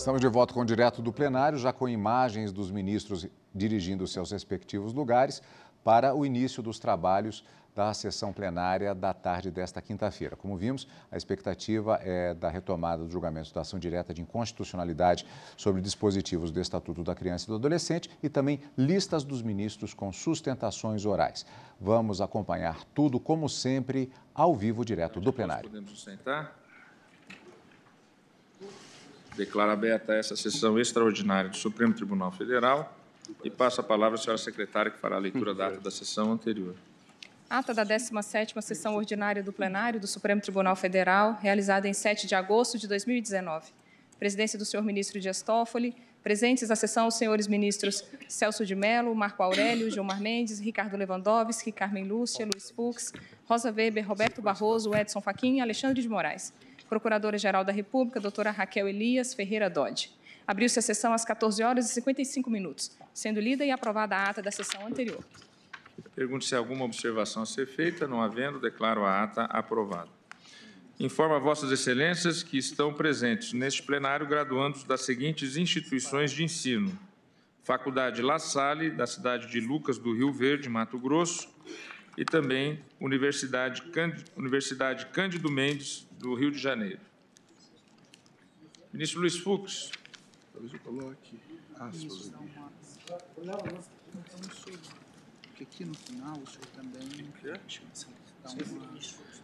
Estamos de volta com o direto do plenário, já com imagens dos ministros dirigindo seus respectivos lugares para o início dos trabalhos da sessão plenária da tarde desta quinta-feira. Como vimos, a expectativa é da retomada do julgamento da ação direta de inconstitucionalidade sobre dispositivos do Estatuto da Criança e do Adolescente e também listas dos ministros com sustentações orais. Vamos acompanhar tudo, como sempre, ao vivo, direto do plenário. Podemos sentar. Declaro aberta essa sessão extraordinária do Supremo Tribunal Federal e passo a palavra à senhora secretária que fará a leitura da ata da sessão anterior. Ata da 17ª Sessão Ordinária do Plenário do Supremo Tribunal Federal, realizada em 7 de agosto de 2019. Presidência do senhor ministro Dias Toffoli, presentes na sessão os senhores ministros Celso de Mello, Marco Aurélio, Gilmar Mendes, Ricardo Lewandowski, Carmen Lúcia, Luiz Fux, Rosa Weber, Roberto Barroso, Edson Fachin e Alexandre de Moraes. Procuradora-Geral da República, doutora Raquel Elias Ferreira Dodge. Abriu-se a sessão às 14 horas e 55 minutos, sendo lida e aprovada a ata da sessão anterior. Pergunto se há alguma observação a ser feita. Não havendo, declaro a ata aprovada. Informo a Vossas Excelências que estão presentes neste plenário graduandos das seguintes instituições de ensino: Faculdade La Salle, da cidade de Lucas do Rio Verde, Mato Grosso, e também Universidade, Cândido, Universidade Cândido Mendes, do Rio de Janeiro. Ministro Luiz Fux. Talvez eu coloque aspas aqui. aqui no final o senhor também.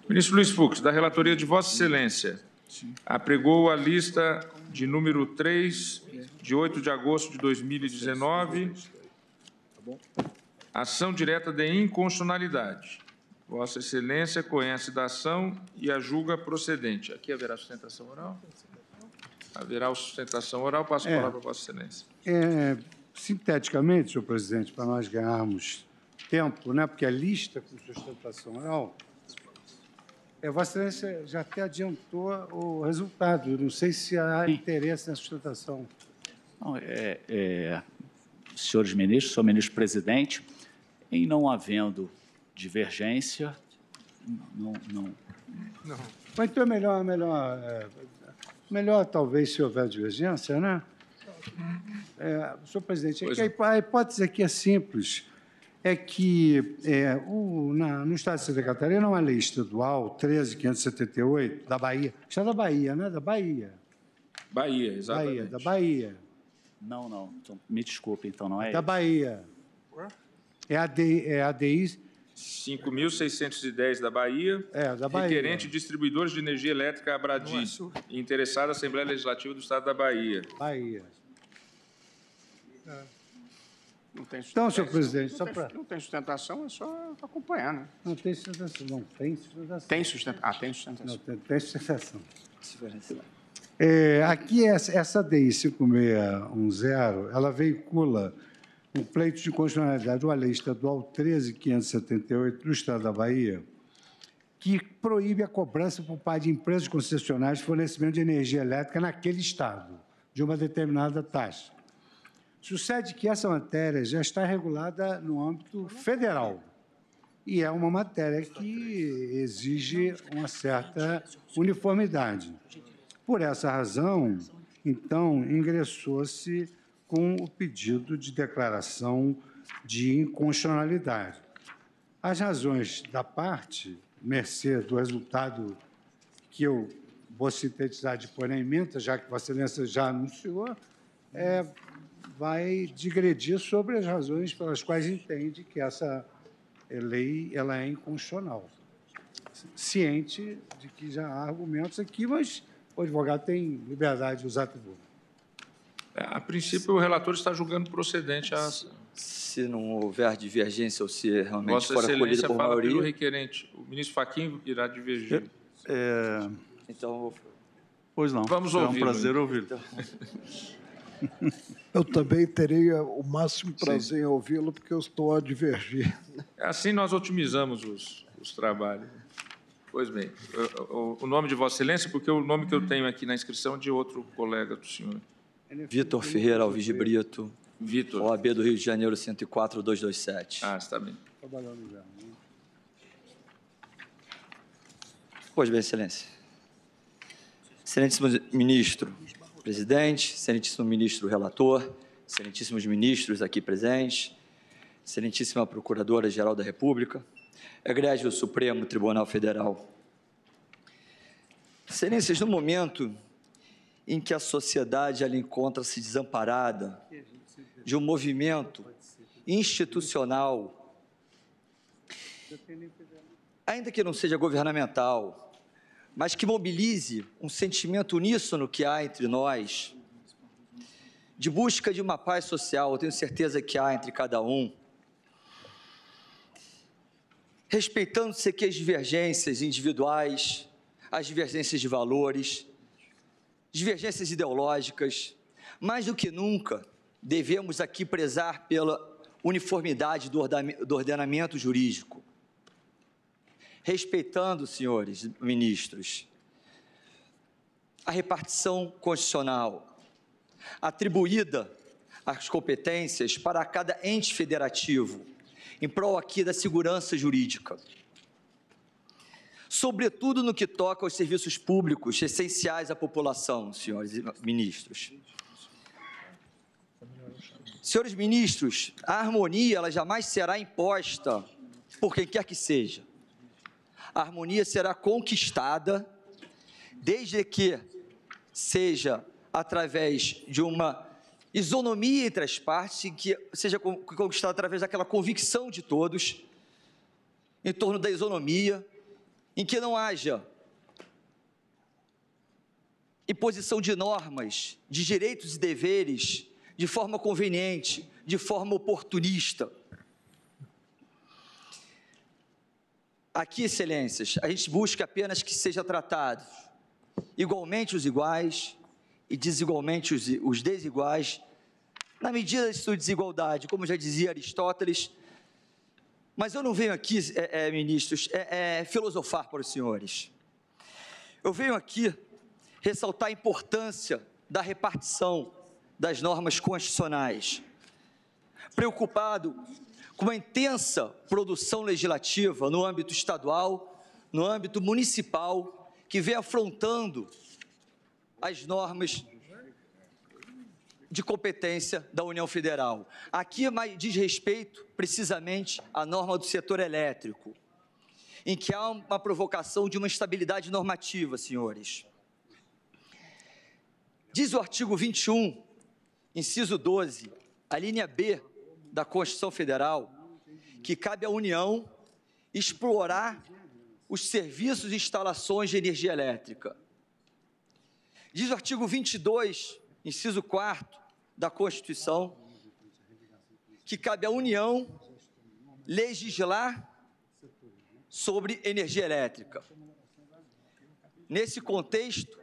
Ministro Luiz Fux, da relatoria de Vossa Excelência, apregou a lista de número 3, de 8 de agosto de 2019, tá ação direta de inconstitucionalidade Vossa Excelência conhece da ação e a julga procedente. Aqui haverá sustentação oral? Haverá sustentação oral. Passo a é, palavra a Vossa Excelência. É, sinteticamente, senhor presidente, para nós ganharmos tempo, né, porque a lista com sustentação oral, é, Vossa Excelência já até adiantou o resultado. Eu não sei se há interesse na sustentação. Não, é, é, senhores ministros, senhor ministro-presidente, em não havendo divergência. Não, não. não. Mas então é melhor, melhor, é, melhor talvez se houver divergência, né? É, senhor presidente, é, é. a hipótese aqui é simples. É que é, o, na, no estado de Santa Catarina, uma lei estadual 13578 da Bahia, estado da Bahia, né? Da Bahia. Bahia, exatamente. Bahia, da Bahia. Não, não. Então, me desculpe, então não é. Da isso. Bahia. É a, ADI. é a 5.610 da Bahia. É, da Bahia. Requerente distribuidores de energia elétrica Abradis. É. Interessada Assembleia Legislativa do Estado da Bahia. Bahia. Não tem então, senhor presidente, não só para. Não tem sustentação, é só acompanhar, né? Não tem sustentação. Não, tem sustentação. Tem sustentação. Ah, tem sustentação. Não, tem, tem sustentação. É, aqui, essa, essa DI 5610, ela veicula o pleito de constitucionalidade, uma lei estadual 13.578 do Estado da Bahia, que proíbe a cobrança por parte de empresas concessionárias de fornecimento de energia elétrica naquele Estado, de uma determinada taxa. Sucede que essa matéria já está regulada no âmbito federal e é uma matéria que exige uma certa uniformidade. Por essa razão, então, ingressou-se com o pedido de declaração de inconstitucionalidade. As razões da parte, mercê do resultado que eu vou sintetizar de pôr na emenda, já que Vossa Excelência já anunciou, é, vai digredir sobre as razões pelas quais entende que essa lei ela é inconstitucional. Ciente de que já há argumentos aqui, mas o advogado tem liberdade de usar tudo. tribuna. A princípio, o relator está julgando procedente a se não houver divergência ou se é realmente Vossa for acolhida por fala maioria. Pelo requerente. O ministro Fachin irá divergir. É... é então, pois não. Vamos ouvir. É um prazer então. ouvi-lo. Então... eu também teria o máximo prazer Sim. em ouvi-lo, porque eu estou a divergir. É assim nós otimizamos os, os trabalhos. Pois bem, o, o nome de Vossa Excelência, porque o nome que eu tenho aqui na inscrição é de outro colega do senhor. Vitor Ferreira Alves de Brito. Vitor. OAB do Rio de Janeiro 104 227. Ah, está bem. Trabalhando já. Né? Pois bem, excelência. Excelentíssimo ministro, presidente, excelentíssimo ministro relator, excelentíssimos ministros aqui presentes, excelentíssima procuradora-geral da República, egrégio Supremo Tribunal Federal. Excelências, no momento em que a sociedade encontra-se desamparada de um movimento institucional, ainda que não seja governamental, mas que mobilize um sentimento uníssono que há entre nós, de busca de uma paz social, eu tenho certeza que há entre cada um, respeitando-se que as divergências individuais, as divergências de valores, divergências ideológicas, mais do que nunca devemos aqui prezar pela uniformidade do ordenamento jurídico. Respeitando, senhores ministros, a repartição constitucional atribuída às competências para cada ente federativo, em prol aqui da segurança jurídica sobretudo no que toca aos serviços públicos essenciais à população, senhores ministros. Senhores ministros, a harmonia ela jamais será imposta por quem quer que seja. A harmonia será conquistada desde que seja através de uma isonomia entre as partes, que seja conquistada através daquela convicção de todos em torno da isonomia, em que não haja imposição de normas, de direitos e deveres de forma conveniente, de forma oportunista. Aqui, excelências, a gente busca apenas que sejam tratados igualmente os iguais e desigualmente os, os desiguais, na medida de sua desigualdade, como já dizia Aristóteles, mas eu não venho aqui, é, é, ministros, é, é, filosofar para os senhores. Eu venho aqui ressaltar a importância da repartição das normas constitucionais, preocupado com uma intensa produção legislativa no âmbito estadual, no âmbito municipal, que vem afrontando as normas de competência da União Federal. Aqui diz respeito, precisamente, à norma do setor elétrico, em que há uma provocação de uma estabilidade normativa, senhores. Diz o artigo 21, inciso 12, a linha B da Constituição Federal, que cabe à União explorar os serviços e instalações de energia elétrica. Diz o artigo 22, inciso 4 da Constituição, que cabe à União legislar sobre energia elétrica. Nesse contexto,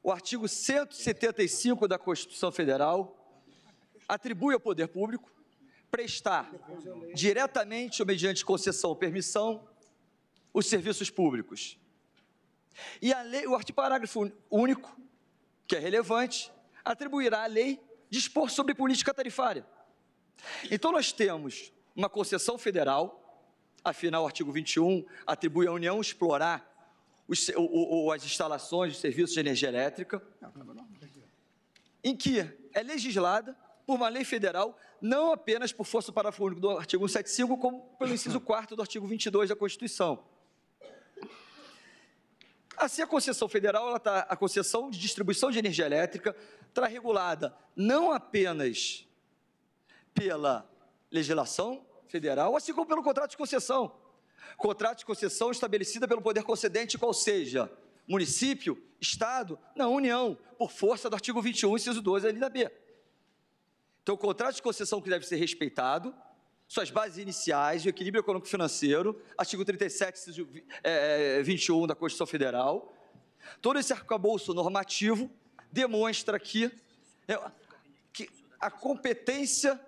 o artigo 175 da Constituição Federal atribui ao poder público prestar diretamente ou mediante concessão ou permissão os serviços públicos. E a lei, o artigo parágrafo único, que é relevante, atribuirá à lei dispor sobre política tarifária. Então nós temos uma concessão federal, afinal o artigo 21 atribui à União explorar os, o, o, as instalações, de serviços de energia elétrica, em que é legislada por uma lei federal, não apenas por força do do artigo 175, como pelo inciso 4 do artigo 22 da Constituição. Assim, a concessão federal, ela tá, a concessão de distribuição de energia elétrica, está regulada não apenas pela legislação federal, assim como pelo contrato de concessão. Contrato de concessão estabelecida pelo poder concedente, qual seja, município, Estado, na União, por força do artigo 21, inciso 12 da B. Então, o contrato de concessão que deve ser respeitado, suas bases iniciais, o equilíbrio econômico-financeiro, artigo 37, é, 21 é, da Constituição Federal. Todo esse arcabouço normativo demonstra que, é, que a competência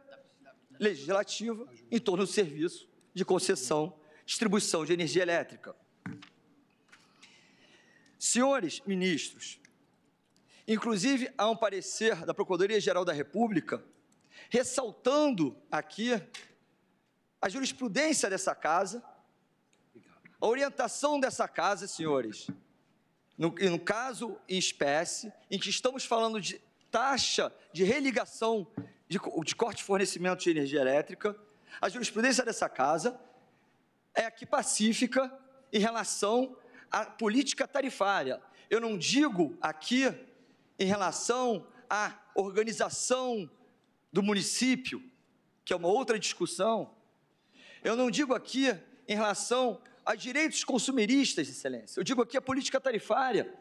legislativa em torno do serviço de concessão, distribuição de energia elétrica. Senhores ministros, inclusive há um parecer da Procuradoria-Geral da República ressaltando aqui a jurisprudência dessa casa, a orientação dessa casa, senhores, no, no caso em espécie, em que estamos falando de taxa de religação de, de corte de fornecimento de energia elétrica, a jurisprudência dessa casa é aqui pacífica em relação à política tarifária. Eu não digo aqui em relação à organização do município, que é uma outra discussão, eu não digo aqui em relação a direitos consumeristas, excelência. Eu digo aqui a política tarifária.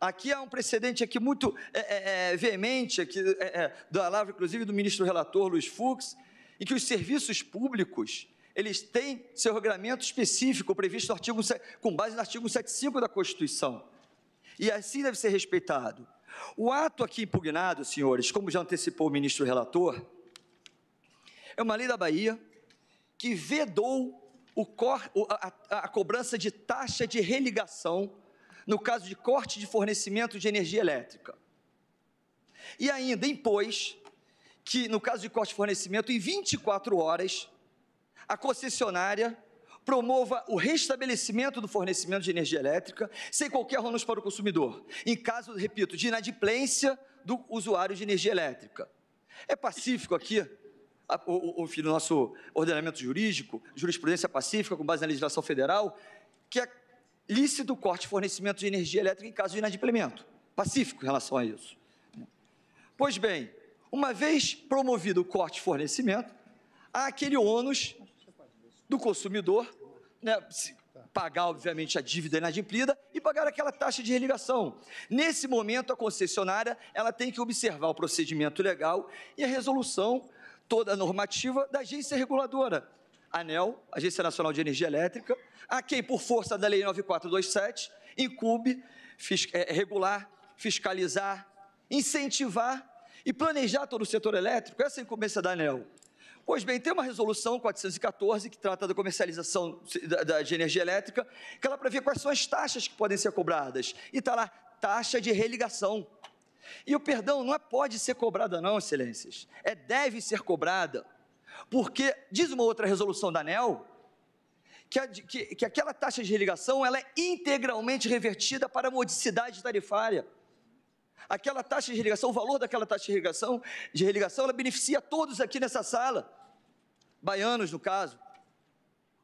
Aqui há um precedente aqui muito é, é, é veemente, aqui, é, é da palavra, inclusive, do ministro relator Luiz Fux, em que os serviços públicos eles têm seu regulamento específico previsto no artigo, com base no artigo 75 da Constituição. E assim deve ser respeitado. O ato aqui impugnado, senhores, como já antecipou o ministro relator, é uma lei da Bahia, que vedou cor, a, a cobrança de taxa de religação no caso de corte de fornecimento de energia elétrica. E ainda impôs que, no caso de corte de fornecimento, em 24 horas, a concessionária promova o restabelecimento do fornecimento de energia elétrica sem qualquer ônus para o consumidor, em caso, repito, de inadimplência do usuário de energia elétrica. É pacífico aqui o, o, o nosso ordenamento jurídico, jurisprudência pacífica, com base na legislação federal, que é lícito o corte de fornecimento de energia elétrica em caso de inadimplemento, pacífico em relação a isso. Pois bem, uma vez promovido o corte de fornecimento, há aquele ônus do consumidor né, pagar, obviamente, a dívida inadimplida e pagar aquela taxa de religação. Nesse momento, a concessionária ela tem que observar o procedimento legal e a resolução toda a normativa da agência reguladora, ANEL, Agência Nacional de Energia Elétrica, a quem, por força da Lei 9427, incube é, regular, fiscalizar, incentivar e planejar todo o setor elétrico, essa é a incumbência da ANEL. Pois bem, tem uma resolução 414 que trata da comercialização da, de energia elétrica, que ela prevê quais são as taxas que podem ser cobradas. E está lá, taxa de religação. E o perdão não é pode ser cobrada, não, excelências. É deve ser cobrada. Porque diz uma outra resolução da ANEL que, a, que, que aquela taxa de religação ela é integralmente revertida para a modicidade tarifária. Aquela taxa de religação, o valor daquela taxa de religação, de religação ela beneficia todos aqui nessa sala, baianos no caso,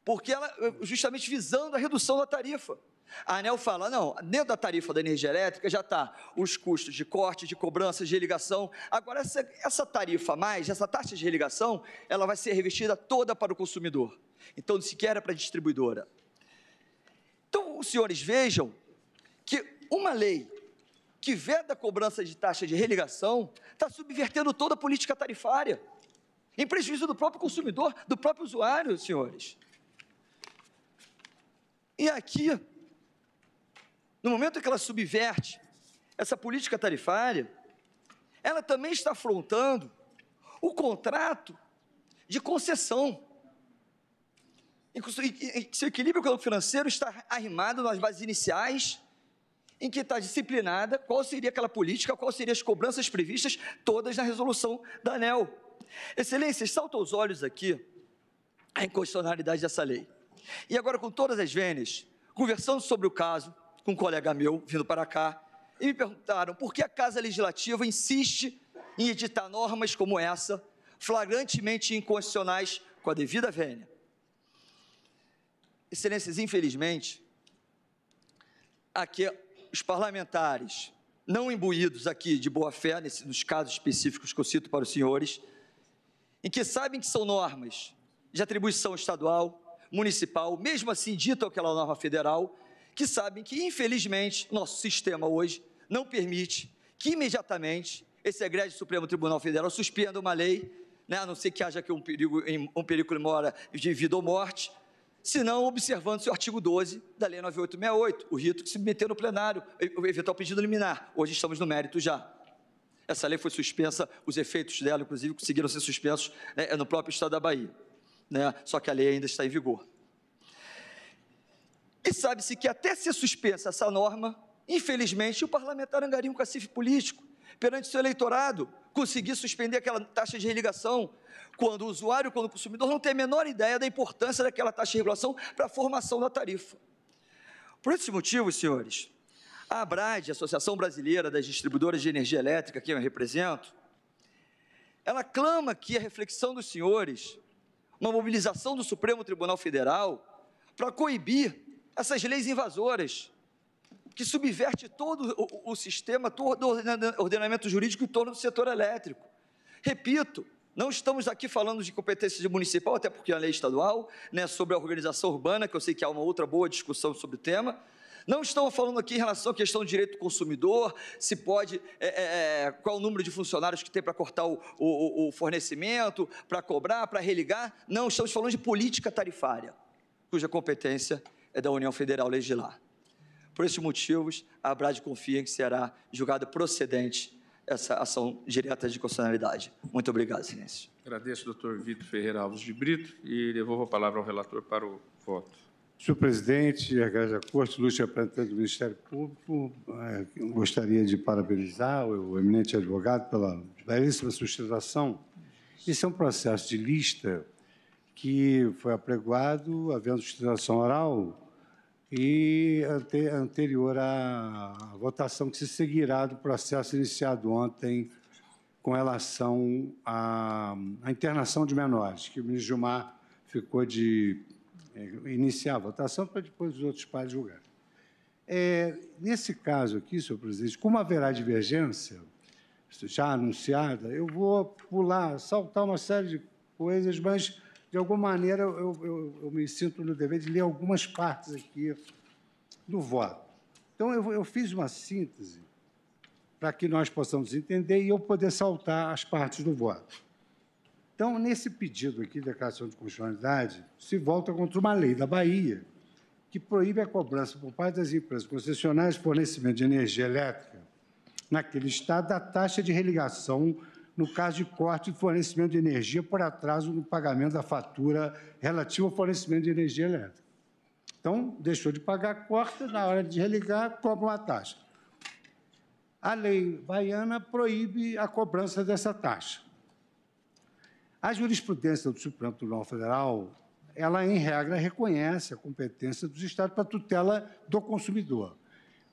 porque ela justamente visando a redução da tarifa. A ANEL fala: não, dentro da tarifa da energia elétrica já está os custos de corte, de cobrança, de religação. Agora, essa, essa tarifa a mais, essa taxa de religação, ela vai ser revestida toda para o consumidor. Então, sequer é para a distribuidora. Então, os senhores vejam que uma lei que veda a cobrança de taxa de religação está subvertendo toda a política tarifária, em prejuízo do próprio consumidor, do próprio usuário, senhores. E aqui no momento em que ela subverte essa política tarifária, ela também está afrontando o contrato de concessão. E seu equilíbrio econômico-financeiro está arrimado nas bases iniciais, em que está disciplinada qual seria aquela política, quais seriam as cobranças previstas, todas na resolução da ANEL. Excelências, salta aos olhos aqui a inconstitucionalidade dessa lei. E agora, com todas as vênias, conversando sobre o caso, com um colega meu vindo para cá e me perguntaram por que a Casa Legislativa insiste em editar normas como essa, flagrantemente inconstitucionais com a devida vênia. Excelências, infelizmente, aqui os parlamentares não imbuídos aqui de boa-fé, nos casos específicos que eu cito para os senhores, em que sabem que são normas de atribuição estadual, municipal, mesmo assim dita aquela norma federal, que sabem que, infelizmente, nosso sistema hoje não permite que imediatamente esse egrégio Supremo Tribunal Federal suspenda uma lei, né, a não ser que haja aqui um perigo, um perigo de mora de vida ou morte, senão observando se o artigo 12 da Lei 9868, o rito que se meteu no plenário, o eventual pedido liminar. Hoje estamos no mérito já. Essa lei foi suspensa, os efeitos dela, inclusive, conseguiram ser suspensos né, no próprio Estado da Bahia. Né? Só que a lei ainda está em vigor. E sabe-se que até ser suspensa essa norma, infelizmente, o parlamentar angaria um cacife político perante seu eleitorado, conseguir suspender aquela taxa de religação, quando o usuário, quando o consumidor, não tem a menor ideia da importância daquela taxa de regulação para a formação da tarifa. Por esse motivo, senhores, a ABRAD, a Associação Brasileira das Distribuidoras de Energia Elétrica, que eu represento, ela clama que a reflexão dos senhores, uma mobilização do Supremo Tribunal Federal, para coibir essas leis invasoras que subverte todo o, o sistema, todo o ordenamento jurídico em torno do setor elétrico. Repito, não estamos aqui falando de competência municipal, até porque é a lei estadual, né, sobre a organização urbana, que eu sei que há uma outra boa discussão sobre o tema, não estamos falando aqui em relação à questão do direito do consumidor, se pode, é, é, é qual o número de funcionários que tem para cortar o, o, o fornecimento, para cobrar, para religar. Não, estamos falando de política tarifária, cuja competência é da União Federal legislar. Por esses motivos, a Abrade confia que será julgada procedente essa ação direta de constitucionalidade. Muito obrigado, silêncio. Agradeço, doutor Vitor Ferreira Alves de Brito, e devolvo a palavra ao relator para o voto. Senhor presidente, a Igreja Corte, ilustre representante do Ministério Público, eh, gostaria de parabenizar o eminente advogado pela belíssima sustentação. Isso é um processo de lista que foi apregoado havendo sustentação oral e ante, anterior à votação que se seguirá do processo iniciado ontem com relação à, à internação de menores, que o ministro Gilmar ficou de é, iniciar a votação para depois os outros pais julgarem. É, nesse caso aqui, senhor presidente, como haverá divergência já anunciada, eu vou pular, saltar uma série de coisas, mas de alguma maneira, eu, eu, eu, me sinto no dever de ler algumas partes aqui do voto. Então, eu, eu fiz uma síntese para que nós possamos entender e eu poder saltar as partes do voto. Então, nesse pedido aqui, declaração de constitucionalidade, se volta contra uma lei da Bahia que proíbe a cobrança por parte das empresas concessionárias de fornecimento de energia elétrica naquele estado da taxa de religação no caso de corte de fornecimento de energia por atraso no pagamento da fatura relativa ao fornecimento de energia elétrica. Então, deixou de pagar, corta, na hora de religar, cobra uma taxa. A lei baiana proíbe a cobrança dessa taxa. A jurisprudência do Supremo Tribunal Federal, ela, em regra, reconhece a competência dos Estados para tutela do consumidor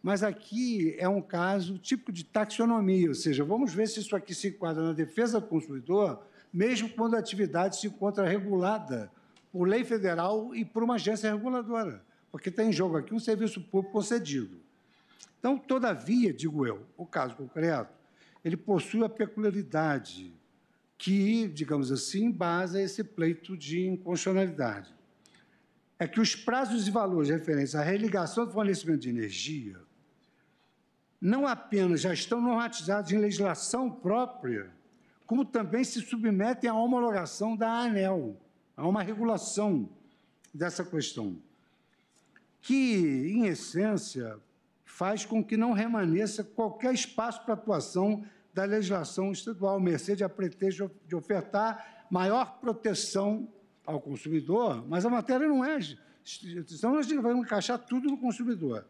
mas aqui é um caso típico de taxonomia, ou seja, vamos ver se isso aqui se enquadra na defesa do consumidor, mesmo quando a atividade se encontra regulada por lei federal e por uma agência reguladora, porque tem em jogo aqui um serviço público concedido. Então, todavia, digo eu, o caso concreto, ele possui a peculiaridade que, digamos assim, embasa esse pleito de inconstitucionalidade. É que os prazos e valores referentes à religação do fornecimento de energia não apenas já estão normatizados em legislação própria, como também se submetem à homologação da ANEL, a uma regulação dessa questão, que, em essência, faz com que não remaneça qualquer espaço para atuação da legislação estadual, mercê a pretexto de ofertar maior proteção ao consumidor, mas a matéria não é. Senão nós vamos encaixar tudo no consumidor.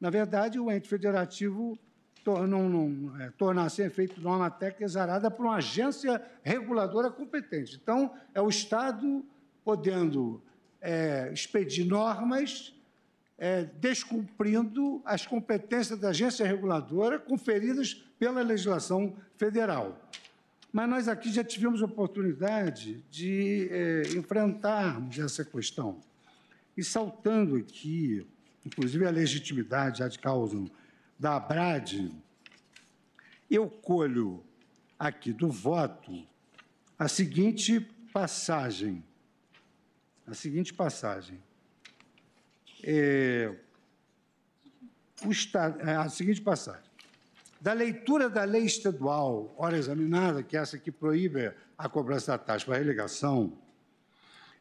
Na verdade, o ente federativo não, não, é, tornar-se efeito norma técnica exarada por uma agência reguladora competente. Então, é o Estado podendo é, expedir normas é, descumprindo as competências da agência reguladora conferidas pela legislação federal. Mas nós aqui já tivemos oportunidade de é, enfrentarmos essa questão. E saltando aqui inclusive a legitimidade ad causam da ABRAD, eu colho aqui do voto a seguinte passagem. A seguinte passagem. É, é a seguinte passagem. Da leitura da lei estadual, hora examinada, que é essa que proíbe a cobrança da taxa para relegação,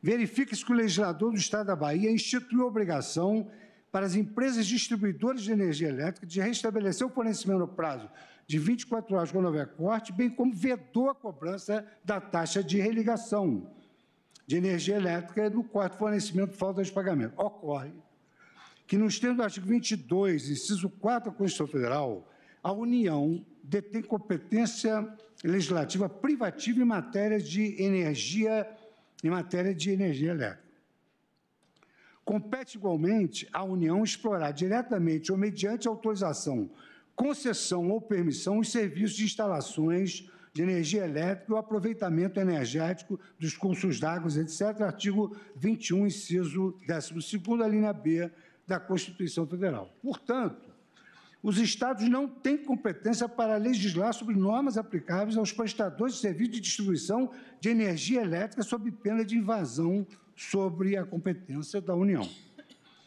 verifica-se que o legislador do Estado da Bahia instituiu a obrigação para as empresas distribuidoras de energia elétrica de restabelecer o fornecimento no prazo de 24 horas quando houver corte, bem como vedou a cobrança da taxa de religação de energia elétrica no quarto fornecimento falta de pagamento. Ocorre que, nos termos do artigo 22, inciso 4 da Constituição Federal, a União detém competência legislativa privativa em matéria de energia, em matéria de energia elétrica compete igualmente à União explorar diretamente ou mediante autorização, concessão ou permissão os serviços de instalações de energia elétrica e o aproveitamento energético dos cursos d'água, etc., artigo 21, inciso 12, a linha B da Constituição Federal. Portanto, os estados não têm competência para legislar sobre normas aplicáveis aos prestadores de serviço de distribuição de energia elétrica sob pena de invasão sobre a competência da União.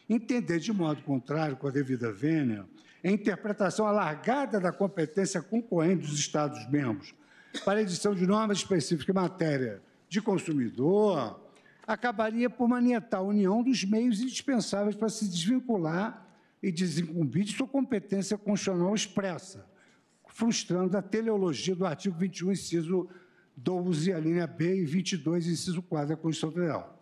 Entender de modo contrário, com a devida vênia, a é interpretação alargada da competência concorrente dos Estados-membros para a edição de normas específicas em matéria de consumidor acabaria por manietar a União dos meios indispensáveis para se desvincular e desincumbir de sua competência constitucional expressa, frustrando a teleologia do artigo 21, inciso 12, a linha B, e 22, inciso 4 da Constituição Federal.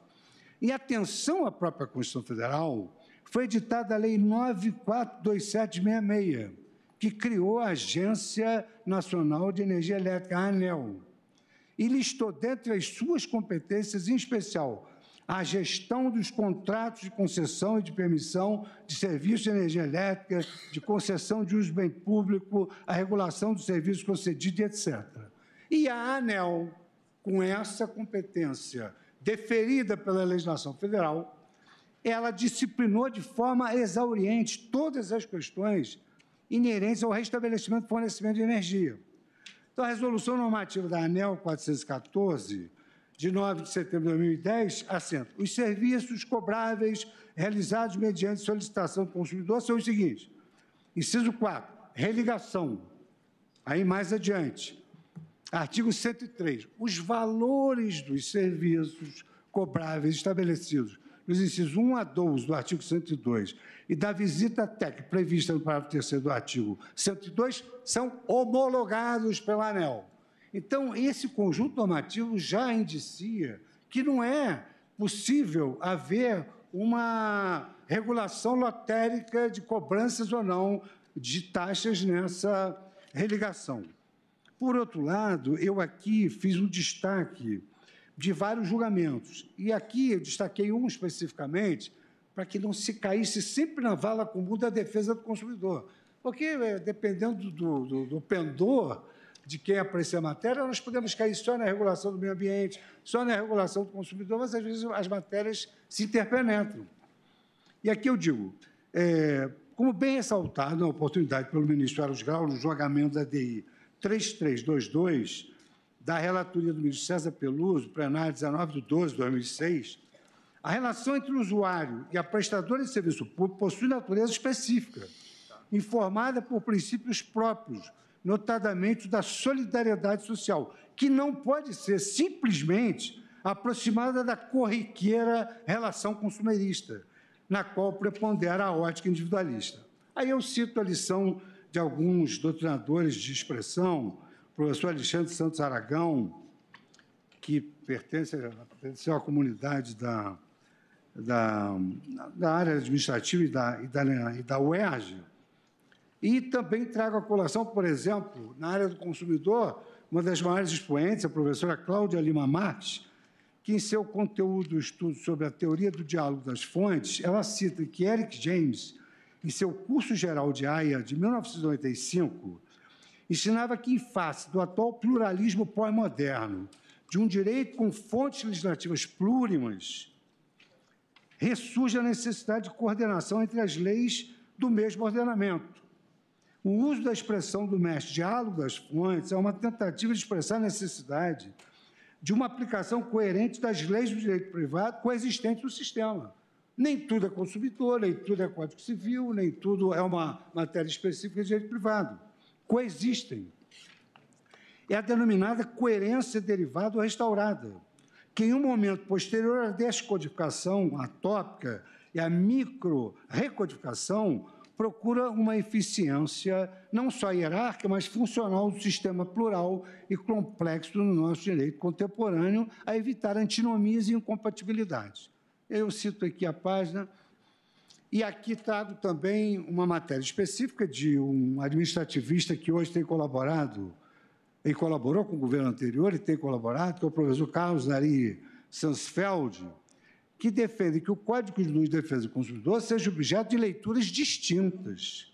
Em atenção à própria Constituição Federal, foi editada a Lei 942766, que criou a Agência Nacional de Energia Elétrica, a ANEL, e listou dentre as suas competências, em especial, a gestão dos contratos de concessão e de permissão de serviços de energia elétrica, de concessão de uso de bem público, a regulação dos serviços concedidos, etc. E a ANEL, com essa competência deferida pela legislação federal, ela disciplinou de forma exauriente todas as questões inerentes ao restabelecimento do fornecimento de energia. Então, a resolução normativa da ANEL 414, de 9 de setembro de 2010, assenta: os serviços cobráveis realizados mediante solicitação do consumidor são os seguintes. Inciso 4, religação. Aí mais adiante. Artigo 103. Os valores dos serviços cobráveis estabelecidos nos incisos 1 a 12 do artigo 102 e da visita técnica prevista no parágrafo 3 do artigo 102 são homologados pela ANEL. Então, esse conjunto normativo já indicia que não é possível haver uma regulação lotérica de cobranças ou não de taxas nessa religação. Por outro lado, eu aqui fiz um destaque de vários julgamentos. E aqui eu destaquei um especificamente para que não se caísse sempre na vala comum da defesa do consumidor. Porque, é, dependendo do, do, do pendor de quem aprecia a matéria, nós podemos cair só na regulação do meio ambiente, só na regulação do consumidor, mas às vezes as matérias se interpenetram. E aqui eu digo, é, como bem ressaltado na oportunidade pelo ministro Aros Grau, no julgamento da DI 3322, da relatoria do ministro César Peluso, plenário 19 de 12 de 2006, a relação entre o usuário e a prestadora de serviço público possui natureza específica, informada por princípios próprios, notadamente da solidariedade social, que não pode ser simplesmente aproximada da corriqueira relação consumerista, na qual prepondera a ótica individualista. Aí eu cito a lição de alguns doutrinadores de expressão, o professor Alexandre Santos Aragão, que pertence, pertence à comunidade da, da, da área administrativa e da, e da, e da UERJ, e também trago a colação, por exemplo, na área do consumidor, uma das maiores expoentes, a professora Cláudia Lima Martins, que em seu conteúdo estudo sobre a teoria do diálogo das fontes, ela cita que Eric James em seu curso geral de AIA de 1995, ensinava que, em face do atual pluralismo pós-moderno, de um direito com fontes legislativas plurimas, ressurge a necessidade de coordenação entre as leis do mesmo ordenamento. O uso da expressão do mestre diálogo das fontes é uma tentativa de expressar a necessidade de uma aplicação coerente das leis do direito privado coexistente no sistema. Nem tudo é consumidor, nem tudo é código civil, nem tudo é uma matéria específica de direito privado. Coexistem. É a denominada coerência derivada ou restaurada, que em um momento posterior à descodificação atópica e à micro-recodificação procura uma eficiência não só hierárquica, mas funcional do sistema plural e complexo do nosso direito contemporâneo a evitar antinomias e incompatibilidades. Eu cito aqui a página. E aqui está também uma matéria específica de um administrativista que hoje tem colaborado e colaborou com o governo anterior e tem colaborado, que é o professor Carlos Nari Sansfeld, que defende que o Código de Luz de Defesa do Consumidor seja objeto de leituras distintas,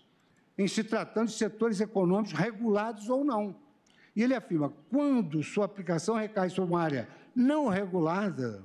em se tratando de setores econômicos regulados ou não. E ele afirma, quando sua aplicação recai sobre uma área não regulada,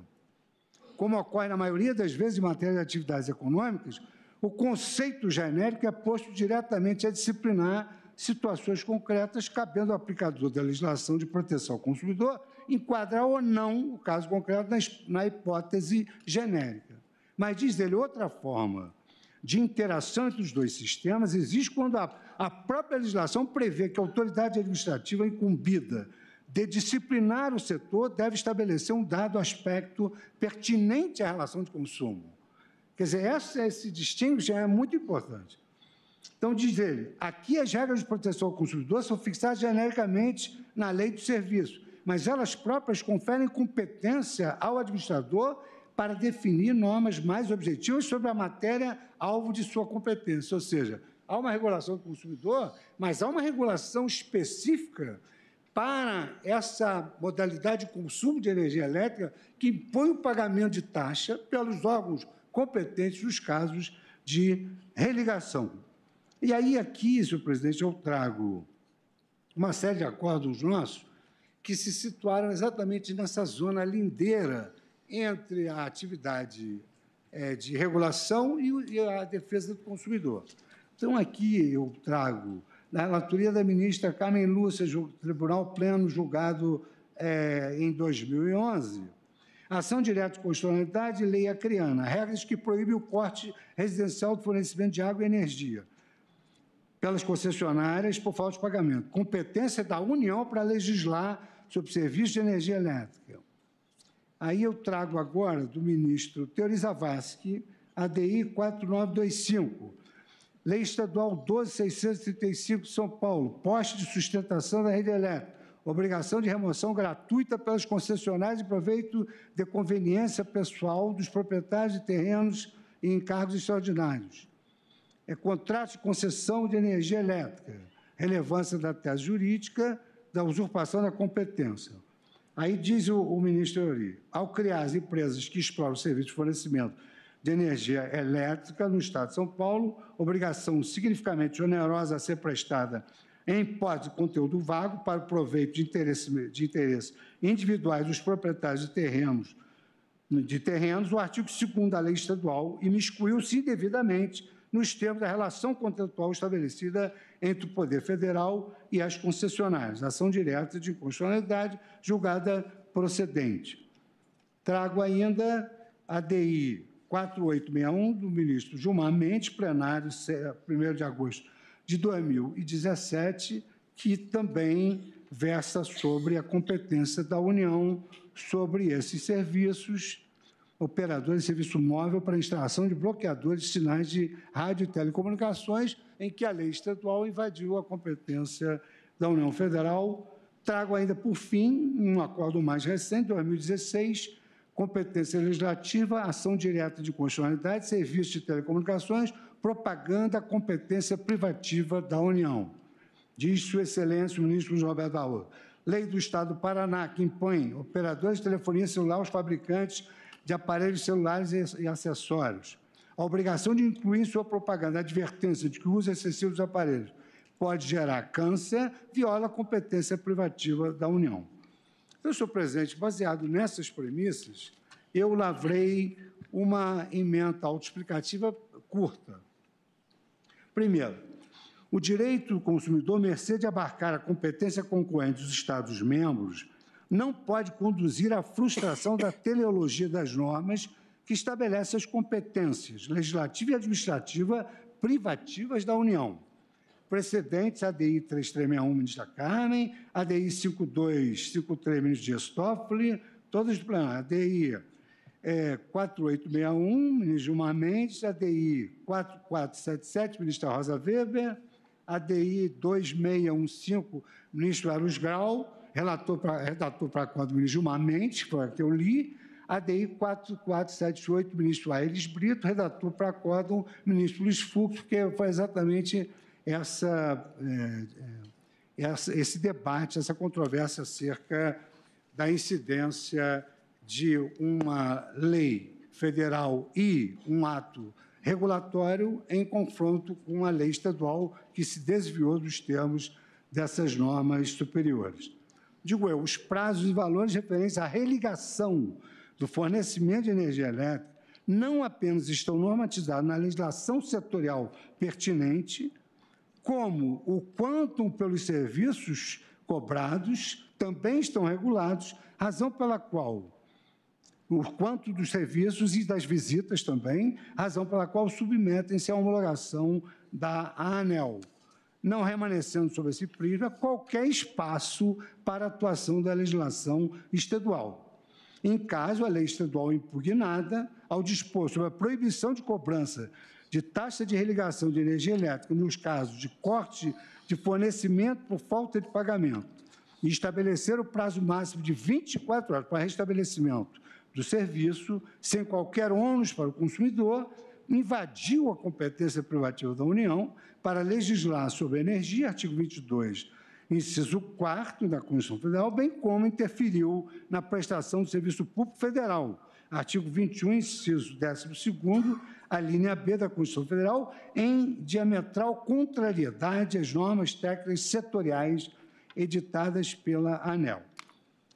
como ocorre na maioria das vezes em matéria de atividades econômicas, o conceito genérico é posto diretamente a disciplinar situações concretas, cabendo ao aplicador da legislação de proteção ao consumidor enquadrar ou não o caso concreto na hipótese genérica. Mas, diz ele, outra forma de interação entre os dois sistemas existe quando a, a própria legislação prevê que a autoridade administrativa incumbida de disciplinar o setor deve estabelecer um dado aspecto pertinente à relação de consumo. Quer dizer, esse, esse distingo já é muito importante. Então, diz ele, aqui as regras de proteção ao consumidor são fixadas genericamente na lei do serviço, mas elas próprias conferem competência ao administrador para definir normas mais objetivas sobre a matéria alvo de sua competência. Ou seja, há uma regulação do consumidor, mas há uma regulação específica para essa modalidade de consumo de energia elétrica que impõe o pagamento de taxa pelos órgãos competentes nos casos de religação. E aí, aqui, senhor presidente, eu trago uma série de acordos nossos que se situaram exatamente nessa zona lindeira entre a atividade é, de regulação e a defesa do consumidor. Então, aqui eu trago na relatoria da ministra Carmen Lúcia, Tribunal Pleno, julgado é, em 2011. Ação direta de constitucionalidade, lei acriana, regras que proíbem o corte residencial do fornecimento de água e energia pelas concessionárias por falta de pagamento. Competência da União para legislar sobre serviços de energia elétrica. Aí eu trago agora do ministro Teori Zavascki, ADI 4925, Lei Estadual 12635, São Paulo, poste de sustentação da rede elétrica, obrigação de remoção gratuita pelas concessionárias de proveito de conveniência pessoal dos proprietários de terrenos e encargos extraordinários. É contrato de concessão de energia elétrica, relevância da tese jurídica, da usurpação da competência. Aí diz o, o ministro Eury, ao criar as empresas que exploram o serviço de fornecimento de energia elétrica no Estado de São Paulo, obrigação significativamente onerosa a ser prestada em posse de conteúdo vago para o proveito de interesse, de interesse individuais dos proprietários de terrenos, de terrenos, o artigo 2 da lei estadual imiscuiu-se indevidamente nos termos da relação contratual estabelecida entre o Poder Federal e as concessionárias, ação direta de inconstitucionalidade julgada procedente. Trago ainda a DI 4861 do ministro Gilmar Mendes, plenário 1 de agosto de 2017, que também versa sobre a competência da União sobre esses serviços, operadores de serviço móvel para instalação de bloqueadores de sinais de rádio e telecomunicações, em que a lei estadual invadiu a competência da União Federal. Trago ainda, por fim, um acordo mais recente, 2016, competência legislativa, ação direta de constitucionalidade, serviço de telecomunicações, propaganda, competência privativa da União. Diz Sua Excelência o ministro João Roberto Barroso. Lei do Estado do Paraná, que impõe operadores de telefonia celular aos fabricantes de aparelhos celulares e acessórios. A obrigação de incluir em sua propaganda a advertência de que o uso excessivo dos aparelhos pode gerar câncer, viola a competência privativa da União. Então, senhor presidente, baseado nessas premissas, eu lavrei uma emenda autoexplicativa curta. Primeiro, o direito do consumidor, mercê de abarcar a competência concorrente dos Estados-membros, não pode conduzir à frustração da teleologia das normas que estabelece as competências legislativa e administrativa privativas da União precedentes ADI 3361, ministra Carmen, ADI 5253, ministro Dias Toffoli, todos de plenário, ADI é, 4861, ministro Gilmar Mendes, ADI 4477, ministra Rosa Weber, ADI 2615, ministro Aruz Grau, relator pra, redator para a conta ministro Gilmar Mendes, que foi a que eu li, ADI 4478, ministro Aires Brito, redator para acórdão, ministro Luiz Fux, que foi exatamente essa, é, é, essa, esse debate, essa controvérsia acerca da incidência de uma lei federal e um ato regulatório em confronto com a lei estadual que se desviou dos termos dessas normas superiores. Digo eu, os prazos e valores referentes à religação do fornecimento de energia elétrica não apenas estão normatizados na legislação setorial pertinente, como o quanto pelos serviços cobrados também estão regulados, razão pela qual o quanto dos serviços e das visitas também, razão pela qual submetem-se à homologação da ANEL, não remanescendo sobre esse prisma qualquer espaço para atuação da legislação estadual. Em caso a lei estadual impugnada, ao dispor sobre a proibição de cobrança de taxa de religação de energia elétrica nos casos de corte de fornecimento por falta de pagamento e estabelecer o prazo máximo de 24 horas para restabelecimento do serviço, sem qualquer ônus para o consumidor, invadiu a competência privativa da União para legislar sobre energia, artigo 22, inciso 4 da Constituição Federal, bem como interferiu na prestação do serviço público federal, artigo 21, inciso 12, a linha B da Constituição Federal, em diametral contrariedade às normas técnicas setoriais editadas pela ANEL.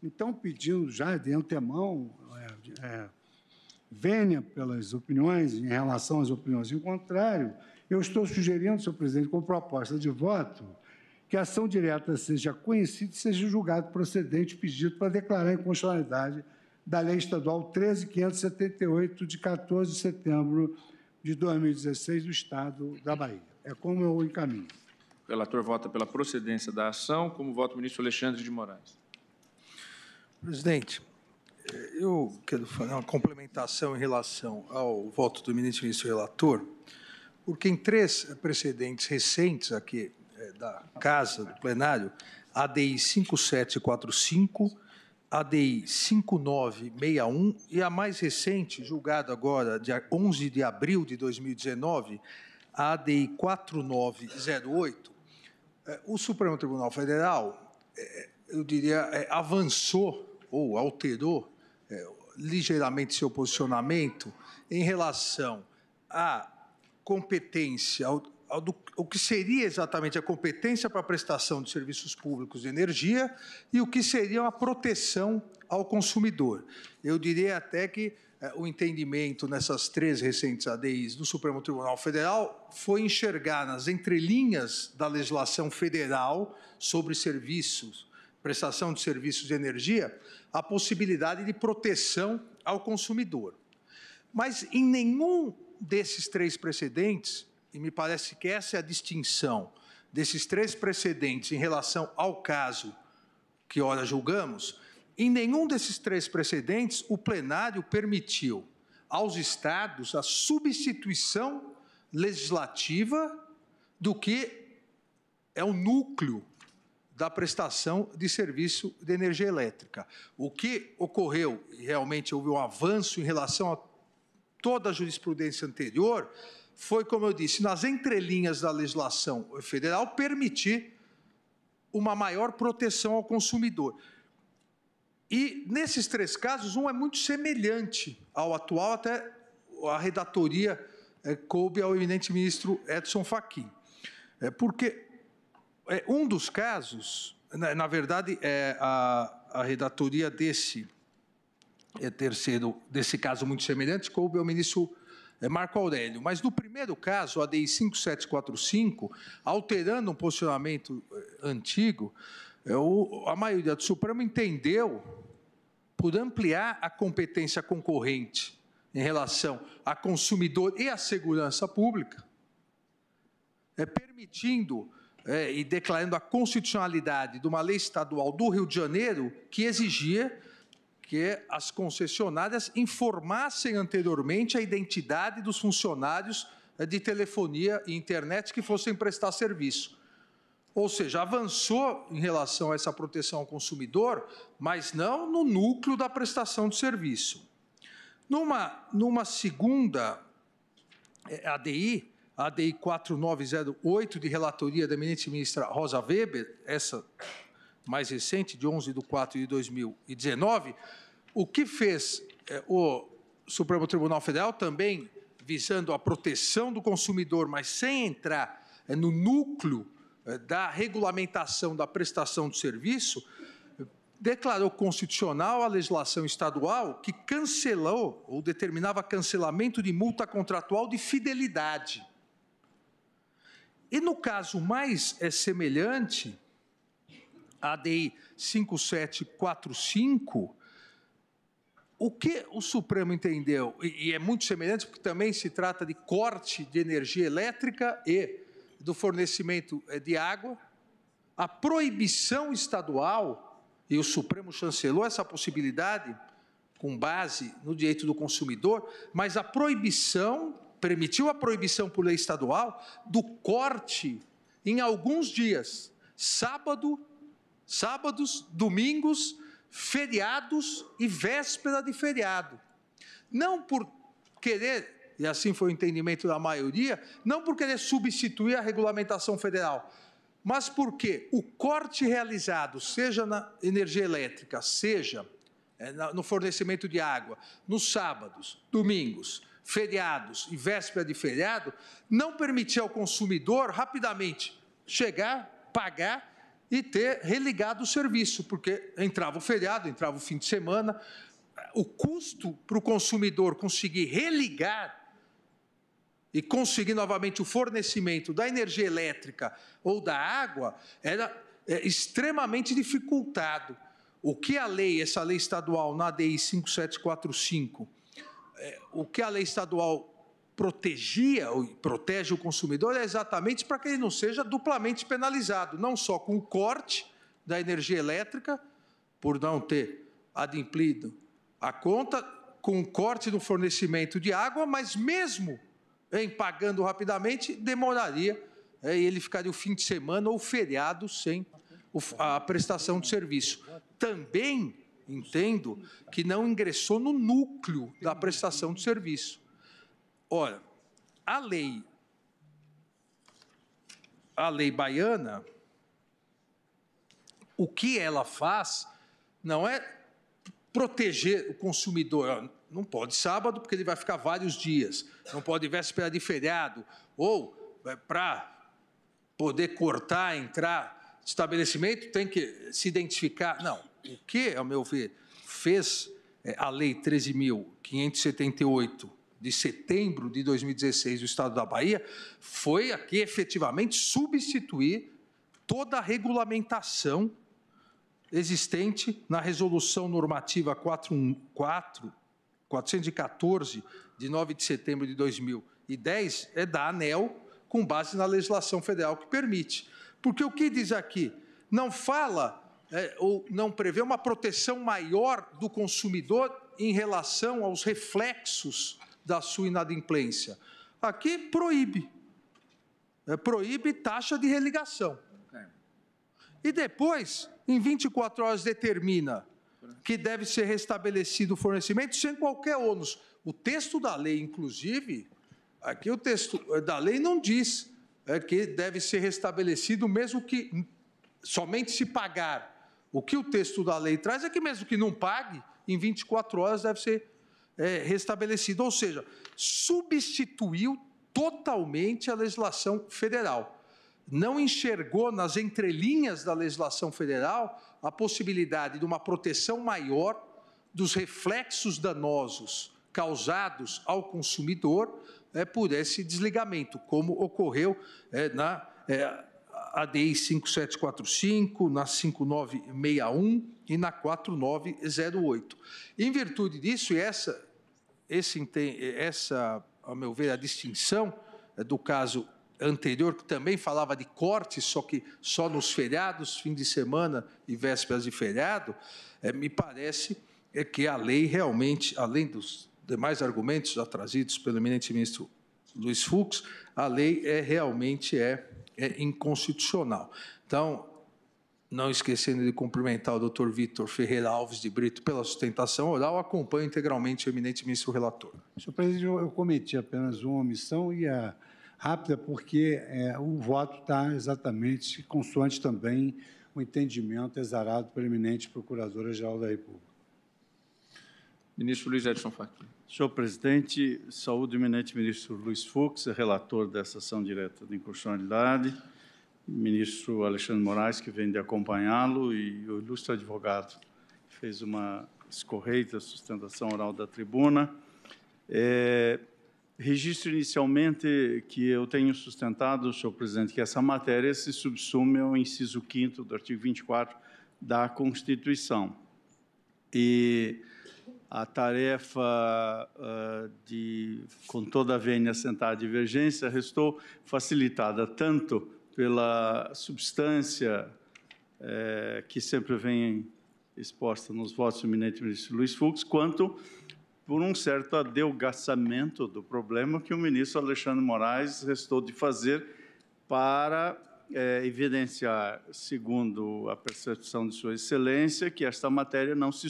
Então, pedindo já de antemão é, é, vênia pelas opiniões, em relação às opiniões em contrário, eu estou sugerindo, senhor presidente, com proposta de voto, que a ação direta seja conhecida e seja julgado procedente pedido para declarar inconstitucionalidade da Lei Estadual 13578, de 14 de setembro de 2016, do Estado da Bahia. É como eu encaminho. O relator vota pela procedência da ação, como vota o ministro Alexandre de Moraes. Presidente, eu quero fazer uma complementação em relação ao voto do ministro e ministro relator, porque em três precedentes recentes aqui eh, da Casa, do plenário, ADI 5745, ADI 5961 e a mais recente, julgada agora, dia 11 de abril de 2019, a ADI 4908, eh, o Supremo Tribunal Federal, eh, eh, eu diria, avançou ou alterou ligeiramente seu posicionamento em relação à competência, do, o que seria exatamente a competência para a prestação de serviços públicos de energia e o que seria a proteção ao consumidor. Eu diria até que eh, o entendimento nessas três recentes ADIs do Supremo Tribunal Federal foi enxergar nas entrelinhas da legislação federal sobre serviços, prestação de serviços de energia, a possibilidade de proteção ao consumidor. Mas em nenhum desses três precedentes e me parece que essa é a distinção desses três precedentes em relação ao caso que ora julgamos, em nenhum desses três precedentes o plenário permitiu aos estados a substituição legislativa do que é o núcleo da prestação de serviço de energia elétrica. O que ocorreu, e realmente houve um avanço em relação a toda a jurisprudência anterior, foi, como eu disse, nas entrelinhas da legislação federal, permitir uma maior proteção ao consumidor. E, nesses três casos, um é muito semelhante ao atual, até a redatoria é, coube ao eminente ministro Edson Fachin. É, porque é, um dos casos, na, na verdade, é a, a redatoria desse é terceiro, desse caso muito semelhante, coube ao ministro é, Marco Aurélio. Mas no primeiro caso, a DI 5745, alterando um posicionamento eh, antigo, é, a maioria do Supremo entendeu por ampliar a competência concorrente em relação a consumidor e à segurança pública, é, permitindo é, e declarando a constitucionalidade de uma lei estadual do Rio de Janeiro que exigia que as concessionárias informassem anteriormente a identidade dos funcionários eh, de telefonia e internet que fossem prestar serviço. Ou seja, avançou em relação a essa proteção ao consumidor, mas não no núcleo da prestação de serviço. Numa, numa segunda ADI, ADI 4908, de relatoria da eminente ministra Rosa Weber, essa mais recente, de 11 de 4 de 2019, o que fez é, o Supremo Tribunal Federal também visando a proteção do consumidor, mas sem entrar é, no núcleo é, da regulamentação da prestação do serviço, declarou constitucional a legislação estadual que cancelou ou determinava cancelamento de multa contratual de fidelidade. E no caso mais é, semelhante, ADI 5745, o que o Supremo entendeu, e, é muito semelhante, porque também se trata de corte de energia elétrica e do fornecimento eh, de água, a proibição estadual, e o Supremo chancelou essa possibilidade com base no direito do consumidor, mas a proibição, permitiu a proibição por lei estadual do corte em alguns dias, sábado sábados, domingos, feriados e véspera de feriado. Não por querer, e assim foi o entendimento da maioria, não por querer substituir a regulamentação federal, mas porque o corte realizado, seja na energia elétrica, seja é, no fornecimento de água, nos sábados, domingos, feriados e véspera de feriado, não permitia ao consumidor rapidamente chegar, pagar e ter religado o serviço, porque entrava o feriado, entrava o fim de semana. O custo para o consumidor conseguir religar e conseguir novamente o fornecimento da energia elétrica ou da água era é, extremamente dificultado. O que a lei, essa lei estadual na ADI 5745, é, o que a lei estadual protegia ou protege o consumidor é exatamente para que ele não seja duplamente penalizado, não só com o corte da energia elétrica por não ter adimplido a conta, com o corte do fornecimento de água, mas mesmo em pagando rapidamente, demoraria é, e ele ficaria o fim de semana ou feriado sem a prestação de serviço. Também entendo que não ingressou no núcleo da prestação de serviço. Ora, a lei, a lei baiana, o que ela faz não é proteger o consumidor. Não pode sábado, porque ele vai ficar vários dias. Não pode véspera de feriado. Ou, é, para poder cortar, entrar estabelecimento, tem que se identificar. Não. O que, ao meu ver, fez é, a Lei 13.578 de setembro de 2016 do Estado da Bahia foi aqui efetivamente substituir toda a regulamentação existente na resolução normativa 414 414 de 9 de setembro de 2010 é da ANEL com base na legislação federal que permite. Porque o que diz aqui? Não fala é, ou não prevê uma proteção maior do consumidor em relação aos reflexos da sua inadimplência. Aqui proíbe. É, proíbe taxa de religação. É. E depois, em 24 horas, determina que deve ser restabelecido o fornecimento sem qualquer ônus. O texto da lei, inclusive, aqui o texto eh, da lei não diz eh, que deve ser restabelecido mesmo que somente se pagar. O que o texto da lei traz é que mesmo que não pague, em 24 horas deve ser é, restabelecido. Ou seja, substituiu totalmente a legislação federal. Não enxergou nas entrelinhas da legislação federal a possibilidade de uma proteção maior dos reflexos danosos causados ao consumidor é, por esse desligamento, como ocorreu é, na é, ADI 5745, na 5961 e na 4908. Em virtude disso, e essa esse, essa, ao meu ver, a distinção eh, do caso anterior, que também falava de cortes, só que só nos feriados, fim de semana e vésperas de feriado, é, me parece é que a lei realmente, além dos demais argumentos já trazidos pelo eminente ministro Luiz Fux, a lei é realmente é, é inconstitucional. Então, não esquecendo de cumprimentar o Dr. Vitor Ferreira Alves de Brito pela sustentação oral, acompanho integralmente o eminente ministro relator. Senhor presidente, eu cometi apenas uma omissão e a rápida, porque é, o voto está exatamente consoante também o entendimento exarado pelo eminente Procuradora-Geral da República. Ministro Luiz Edson Fachin. Senhor presidente, saúde o eminente ministro Luiz Fux, relator dessa ação direta de inconstitucionalidade ministro Alexandre Moraes, que vem de acompanhá-lo, e o ilustre advogado, que fez uma escorreita sustentação oral da tribuna. É, registro inicialmente que eu tenho sustentado, senhor presidente, que essa matéria se subsume ao inciso 5 do artigo 24 da Constituição. E a tarefa uh, de, com toda a vênia, sentar a divergência, restou facilitada tanto pela substância é, que sempre vem exposta nos votos do ministro Luiz Fux, quanto por um certo adelgaçamento do problema que o ministro Alexandre Moraes restou de fazer para é, evidenciar, segundo a percepção de Sua Excelência, que esta matéria não se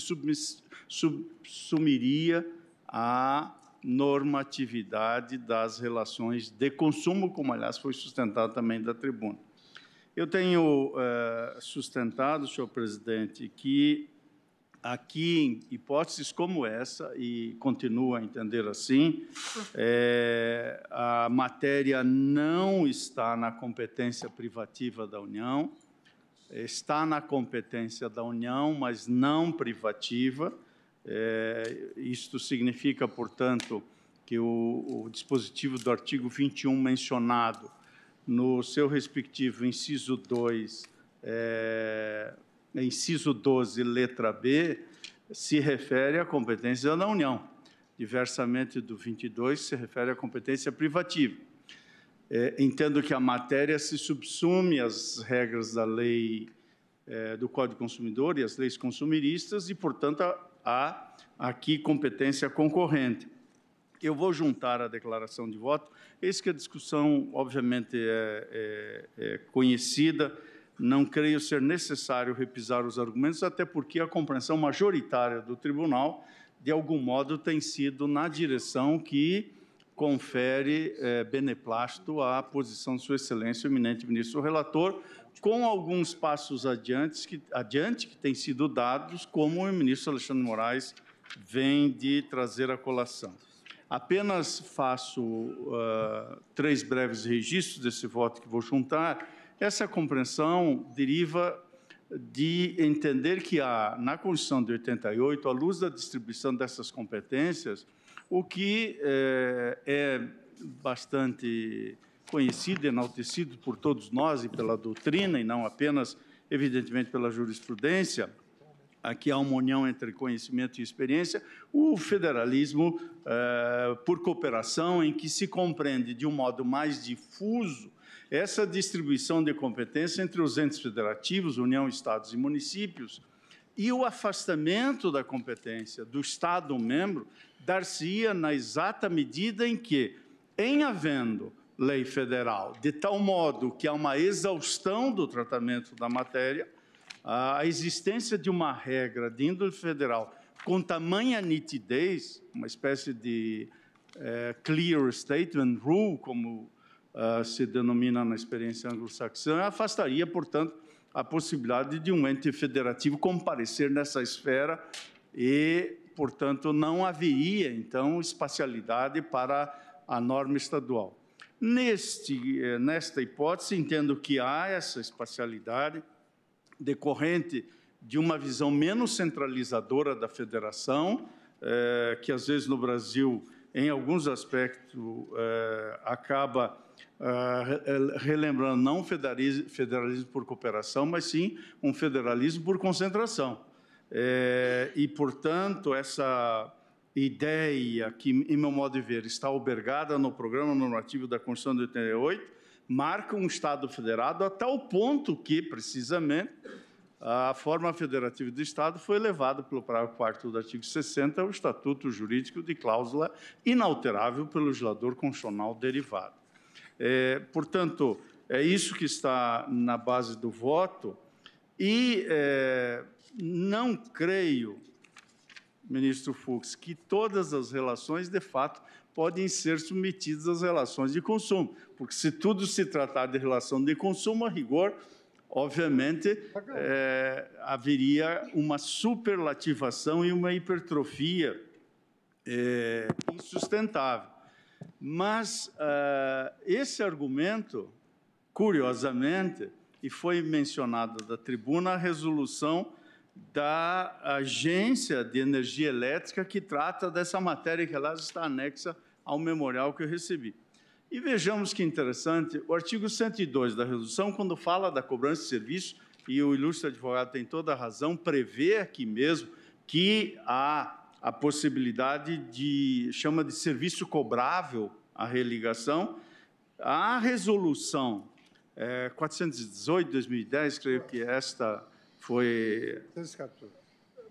subsumiria a normatividade das relações de consumo, como, aliás, foi sustentado também da tribuna. Eu tenho eh, sustentado, senhor presidente, que aqui, em hipóteses como essa, e continuo a entender assim, eh, a matéria não está na competência privativa da União, está na competência da União, mas não privativa é, isto significa, portanto, que o, o dispositivo do artigo 21 mencionado no seu respectivo inciso 2, é, inciso 12, letra B, se refere à competência da União. Diversamente do 22, se refere à competência privativa. É, entendo que a matéria se subsume às regras da lei é, do Código Consumidor e às leis consumiristas e, portanto, a, a aqui competência concorrente. Eu vou juntar a declaração de voto. Eis que a discussão, obviamente, é, é, é conhecida. Não creio ser necessário repisar os argumentos, até porque a compreensão majoritária do tribunal, de algum modo, tem sido na direção que confere é, beneplácito à posição de Sua Excelência, o eminente ministro relator, com alguns passos adiante que, adiante que têm sido dados, como o ministro Alexandre Moraes vem de trazer à colação. Apenas faço uh, três breves registros desse voto que vou juntar. Essa compreensão deriva de entender que há, na Constituição de 88, à luz da distribuição dessas competências, o que eh, é bastante conhecido, enaltecido por todos nós e pela doutrina, e não apenas, evidentemente, pela jurisprudência, aqui há uma união entre conhecimento e experiência, o federalismo eh, por cooperação, em que se compreende de um modo mais difuso essa distribuição de competência entre os entes federativos, União, Estados e municípios, e o afastamento da competência do Estado membro dar-se-ia na exata medida em que, em havendo lei federal, de tal modo que há uma exaustão do tratamento da matéria, a existência de uma regra de índole federal com tamanha nitidez, uma espécie de é, clear statement rule, como uh, se denomina na experiência anglo-saxã, afastaria, portanto, a possibilidade de um ente federativo comparecer nessa esfera e, portanto, não haveria, então, espacialidade para a norma estadual. Neste, eh, nesta hipótese, entendo que há essa espacialidade decorrente de uma visão menos centralizadora da federação, eh, que às vezes no Brasil, em alguns aspectos, eh, acaba eh, eh relembrando não federalismo, federalismo por cooperação, mas sim um federalismo por concentração. Eh, e, portanto, essa ideia que, em meu modo de ver, está albergada no programa normativo da Constituição de 88, marca um Estado federado a tal ponto que, precisamente, a forma federativa do Estado foi elevada pelo parágrafo 4 do artigo 60 ao Estatuto Jurídico de cláusula inalterável pelo legislador constitucional derivado. É, portanto, é isso que está na base do voto e é, não creio ministro Fux, que todas as relações, de fato, podem ser submetidas às relações de consumo, porque se tudo se tratar de relação de consumo, a rigor, obviamente, é, haveria uma superlativação e uma hipertrofia é, insustentável. Mas eh, esse argumento, curiosamente, e foi mencionado da tribuna a resolução da agência de energia elétrica que trata dessa matéria que, aliás, está anexa ao memorial que eu recebi. E vejamos que interessante, o artigo 102 da resolução, quando fala da cobrança de serviço, e o ilustre advogado tem toda a razão, prevê aqui mesmo que há a possibilidade de, chama de serviço cobrável a religação, a resolução é, 418 de 2010, creio que é esta foi 414.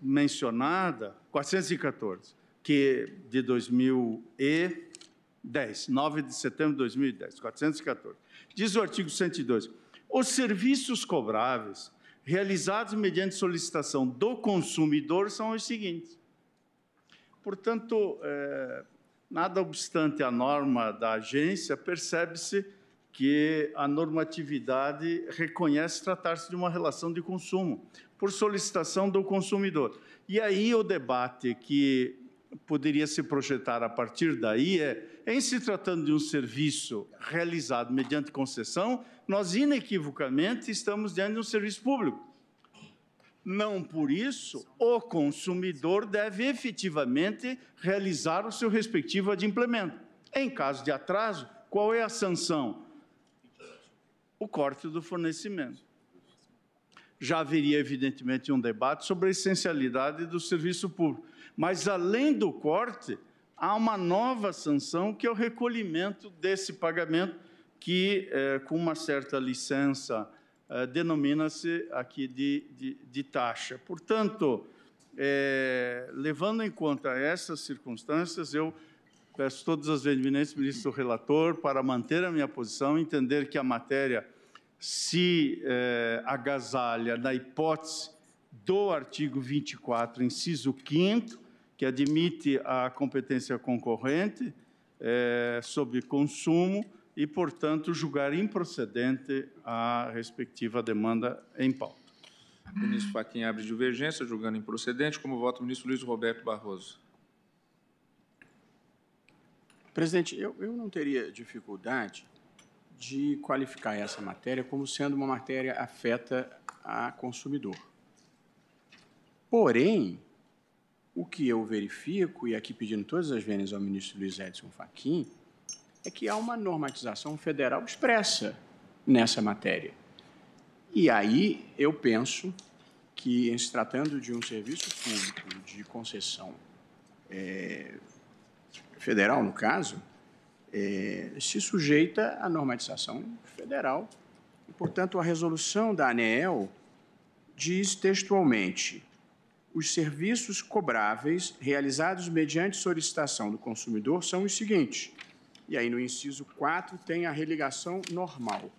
mencionada, 414, que de 2010, 9 de setembro de 2010, 414. Diz o artigo 102: os serviços cobráveis realizados mediante solicitação do consumidor são os seguintes. Portanto, é, nada obstante a norma da agência, percebe-se que a normatividade reconhece tratar-se de uma relação de consumo, por solicitação do consumidor. E aí o debate que poderia se projetar a partir daí é, em se tratando de um serviço realizado mediante concessão, nós inequivocamente estamos diante de um serviço público. Não por isso, o consumidor deve efetivamente realizar o seu respectivo adimplemento. Em caso de atraso, qual é a sanção? o corte do fornecimento. Já haveria, evidentemente, um debate sobre a essencialidade do serviço público, mas além do corte, há uma nova sanção que é o recolhimento desse pagamento, que, eh, com uma certa licença, eh, denomina-se aqui de, de, de, taxa. Portanto, eh, levando em conta essas circunstâncias, eu Peço todas as eminentes ministro relator para manter a minha posição, entender que a matéria se eh, agasalha na hipótese do artigo 24, inciso 5 que admite a competência concorrente eh, sobre consumo e, portanto, julgar improcedente a respectiva demanda em pauta. O ministro Faquinha abre divergência, julgando improcedente. Como vota o ministro Luiz Roberto Barroso? Presidente, eu, eu não teria dificuldade de qualificar essa matéria como sendo uma matéria afeta a consumidor. Porém, o que eu verifico, e aqui pedindo todas as vênias ao ministro Luiz Edson Fachin, é que há uma normatização federal expressa nessa matéria. E aí eu penso que, em se tratando de um serviço público de concessão é, federal, no caso, é, se sujeita à normatização federal. E, portanto, a resolução da ANEEL diz textualmente: os serviços cobráveis realizados mediante solicitação do consumidor são os seguintes. E aí, no inciso 4, tem a religação normal.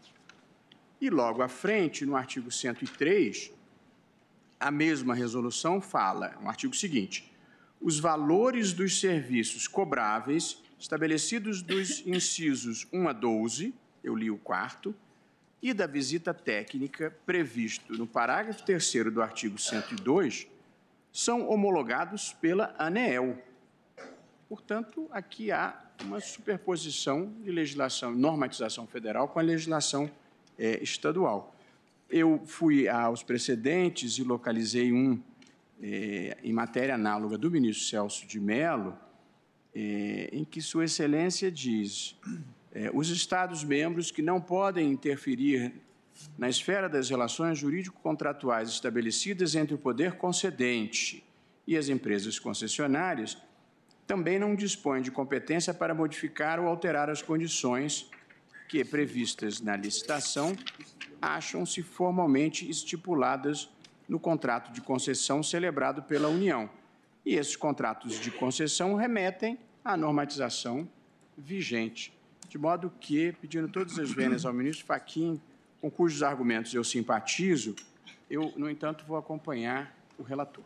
E logo à frente, no artigo 103, a mesma resolução fala, no artigo seguinte: os valores dos serviços cobráveis estabelecidos dos incisos 1 a 12, eu li o quarto, e da visita técnica previsto no parágrafo 3 do artigo 102, são homologados pela ANEEL. Portanto, aqui há uma superposição de legislação, normatização federal com a legislação é, estadual. Eu fui aos precedentes e localizei um é, em matéria análoga do ministro Celso de Mello, é, em que Sua Excelência diz: é, os Estados-membros que não podem interferir na esfera das relações jurídico-contratuais estabelecidas entre o poder concedente e as empresas concessionárias também não dispõe de competência para modificar ou alterar as condições que, previstas na licitação, acham-se formalmente estipuladas no contrato de concessão celebrado pela União. E esses contratos de concessão remetem à normatização vigente. De modo que, pedindo todas as venas ao ministro Faquim, com cujos argumentos eu simpatizo, eu, no entanto, vou acompanhar o relator.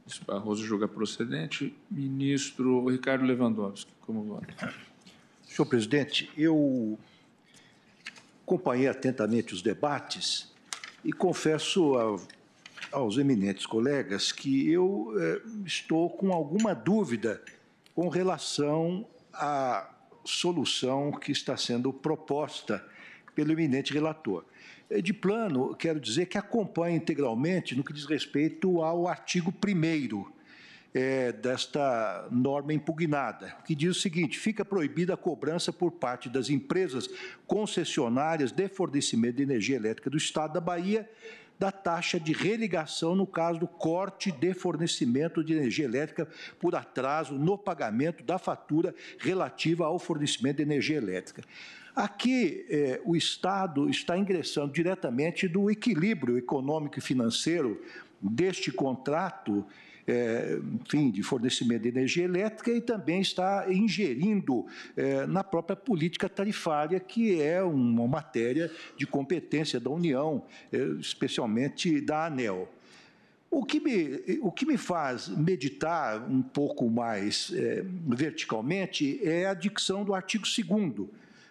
Ministro Barroso julga procedente. Ministro Ricardo Lewandowski, como vota? Senhor presidente, eu acompanhei atentamente os debates e confesso aos eminentes colegas que eu eh, estou com alguma dúvida com relação à solução que está sendo proposta pelo eminente relator. Eh, de plano, quero dizer que acompanha integralmente no que diz respeito ao artigo 1 é, desta norma impugnada, que diz o seguinte: fica proibida a cobrança por parte das empresas concessionárias de fornecimento de energia elétrica do Estado da Bahia da taxa de religação no caso do corte de fornecimento de energia elétrica por atraso no pagamento da fatura relativa ao fornecimento de energia elétrica. Aqui, eh, o Estado está ingressando diretamente do equilíbrio econômico e financeiro deste contrato é, enfim, de fornecimento de energia elétrica e também está ingerindo é, na própria política tarifária, que é uma matéria de competência da União, é, especialmente da ANEL. O que, me, o que me faz meditar um pouco mais é, verticalmente é a dicção do artigo 2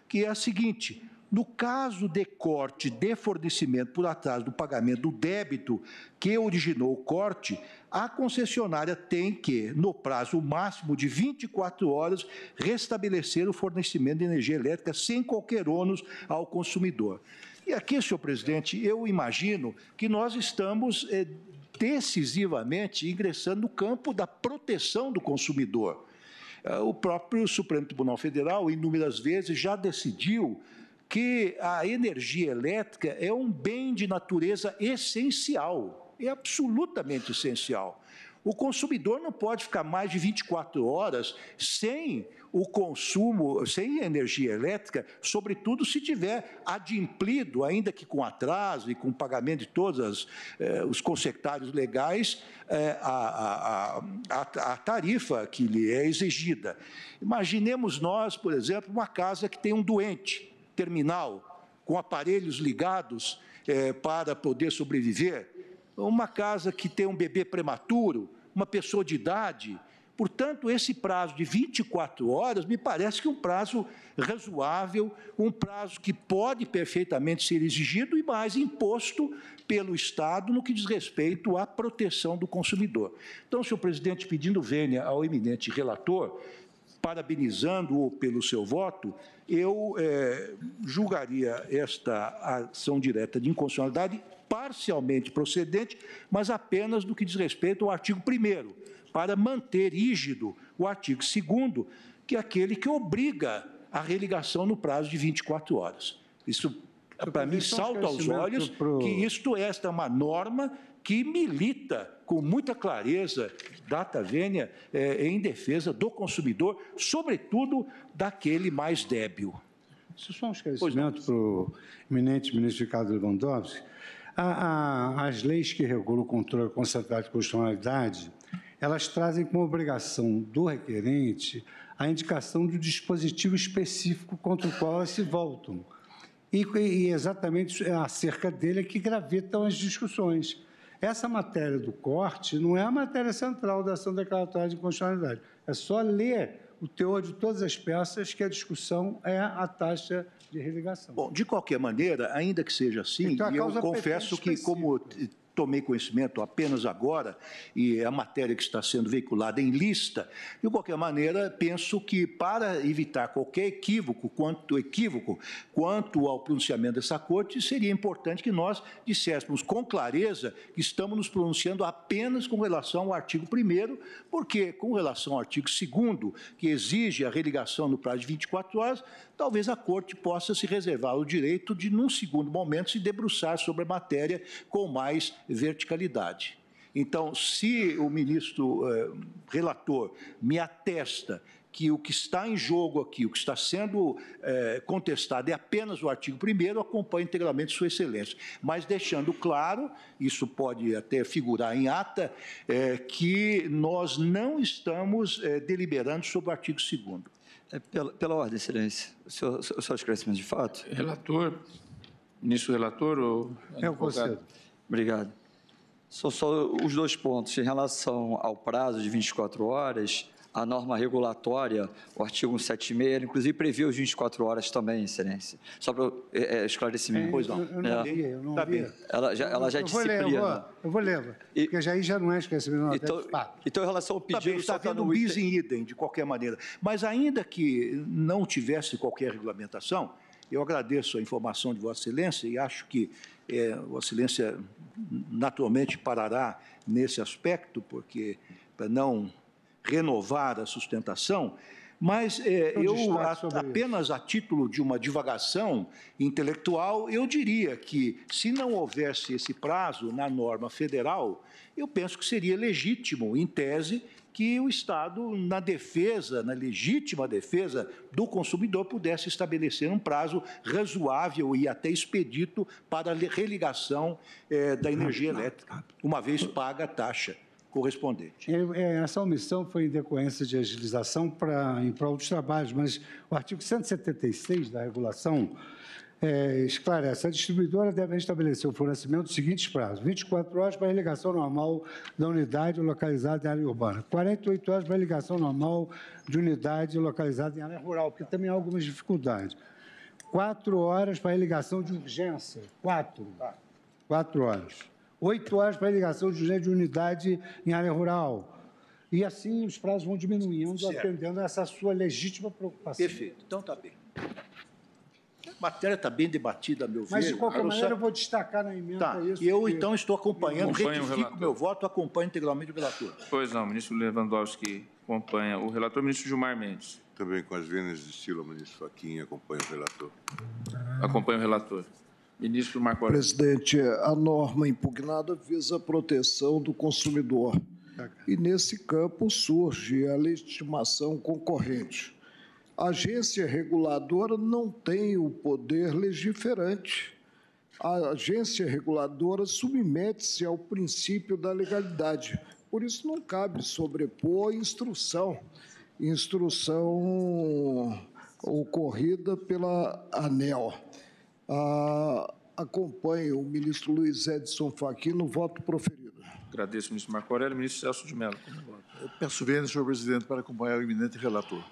que é a seguinte: no caso de corte de fornecimento por atraso do pagamento do débito que originou o corte, a concessionária tem que, no prazo máximo de 24 horas, restabelecer o fornecimento de energia elétrica sem qualquer ônus ao consumidor. E aqui, senhor presidente, eu imagino que nós estamos é, decisivamente ingressando no campo da proteção do consumidor. Eh, o próprio Supremo Tribunal Federal, inúmeras vezes, já decidiu que a energia elétrica é um bem de natureza essencial, é absolutamente essencial. O consumidor não pode ficar mais de 24 horas sem o consumo, sem energia elétrica, sobretudo se tiver adimplido, ainda que com atraso e com pagamento de todos eh, os consectários legais, eh, a, a, a, a tarifa que lhe é exigida. Imaginemos nós, por exemplo, uma casa que tem um doente terminal, com aparelhos ligados é, para poder sobreviver, uma casa que tem um bebê prematuro, uma pessoa de idade. Portanto, esse prazo de 24 horas me parece que é um prazo razoável, um prazo que pode perfeitamente ser exigido e mais imposto pelo Estado no que diz respeito à proteção do consumidor. Então, senhor presidente, pedindo vênia ao eminente relator, parabenizando-o pelo seu voto, eu é, julgaria esta ação direta de inconstitucionalidade parcialmente procedente, mas apenas do que diz respeito ao artigo 1 para manter rígido o artigo 2 que é aquele que obriga a religação no prazo de 24 horas. Isso, para mim, salta aos olhos pro... que isto esta é uma norma que milita com muita clareza, data vênia, é, em defesa do consumidor, sobretudo daquele mais débil. É só um esclarecimento para o eminente ministro Ricardo Lewandowski. A, a, as leis que regulam o controle concentrado de constitucionalidade, elas trazem como obrigação do requerente a indicação do dispositivo específico contra o qual elas se voltam. E, e exatamente é acerca dele é que gravitam as discussões. Essa matéria do corte não é a matéria central da ação declaratória de inconstitucionalidade. É só ler o teor de todas as peças que a discussão é a taxa de religação. Bom, de qualquer maneira, ainda que seja assim, então, eu confesso que, como tomei conhecimento apenas agora, e é a matéria que está sendo veiculada em lista. De qualquer maneira, penso que para evitar qualquer equívoco quanto, equívoco quanto ao pronunciamento dessa corte, seria importante que nós disséssemos com clareza que estamos nos pronunciando apenas com relação ao artigo 1 porque com relação ao artigo 2 que exige a religação no prazo de 24 horas, talvez a corte possa se reservar o direito de, num segundo momento, se debruçar sobre a matéria com mais verticalidade. Então, se o ministro eh, relator me atesta que o que está em jogo aqui, o que está sendo eh, contestado é apenas o artigo 1 acompanha integralmente Sua Excelência. Mas deixando claro, isso pode até figurar em ata, eh, que nós não estamos eh, deliberando sobre o artigo 2 é pela, pela, ordem, Excelência. O senhor, o senhor é esclarece de fato? Relator, ministro relator ou. É o conselho. Obrigado. Só, só os dois pontos. Em relação ao prazo de 24 horas, a norma regulatória, o artigo 176, inclusive prevê os 24 horas também, excelência. Só para é, é, esclarecimento. É, pois não. Eu, não é, li, eu não tá Ela já, ela já eu disciplina. Vou ler, eu vou ler, e, porque já, aí já não é esclarecimento. Não, é então, então, em relação ao pedido... Tá bem, está tá bis em idem, de qualquer maneira. Mas ainda que não tivesse qualquer regulamentação, eu agradeço a informação de Vossa Excelência e acho que é, silêncio naturalmente parará nesse aspecto, porque para não renovar a sustentação, mas é, eu, a, apenas a título de uma divagação intelectual, eu diria que, se não houvesse esse prazo na norma federal, eu penso que seria legítimo, em tese, que o Estado, na defesa, na legítima defesa do consumidor, pudesse estabelecer um prazo razoável e até expedito para a religação eh, da energia elétrica, uma vez paga a taxa correspondente. É, é, essa omissão foi em decorrência de agilização para, em prol dos trabalhos, mas o artigo 176 da regulação é, esclarece. A distribuidora deve estabelecer o fornecimento dos seguintes prazos: 24 horas para a ligação normal da unidade localizada em área urbana, 48 horas para a ligação normal de unidade localizada em área rural, porque também há algumas dificuldades. 4 horas para a ligação de urgência. 4. 4 horas. 8 horas para a ligação de urgência de unidade em área rural. E assim os prazos vão diminuindo, certo. atendendo a essa sua legítima preocupação. Perfeito. Então está bem matéria está bem debatida, meu ver. Mas, de qualquer maneira, eu vou destacar na emenda tá. isso. Eu, porque... então, estou acompanhando, acompanho retifico o meu voto, acompanho integralmente o relator. Pois não, ministro Lewandowski acompanha o relator, ministro Gilmar Mendes. Também com as vendas de estilo, ministro Faquinha acompanha o relator. Acompanha o relator. Ministro Marco Presidente, a norma impugnada visa a proteção do consumidor. Tá. E nesse campo surge a legitimação concorrente a agência reguladora não tem o poder legiferante. A agência reguladora submete-se ao princípio da legalidade. Por isso, não cabe sobrepor instrução. Instrução ocorrida pela ANEL. Ah, acompanho o ministro Luiz Edson Fachin no voto proferido. Agradeço, ministro Marco Aurélio. Ministro Celso de Mello. Eu peço vênia, senhor presidente, para acompanhar o eminente relator.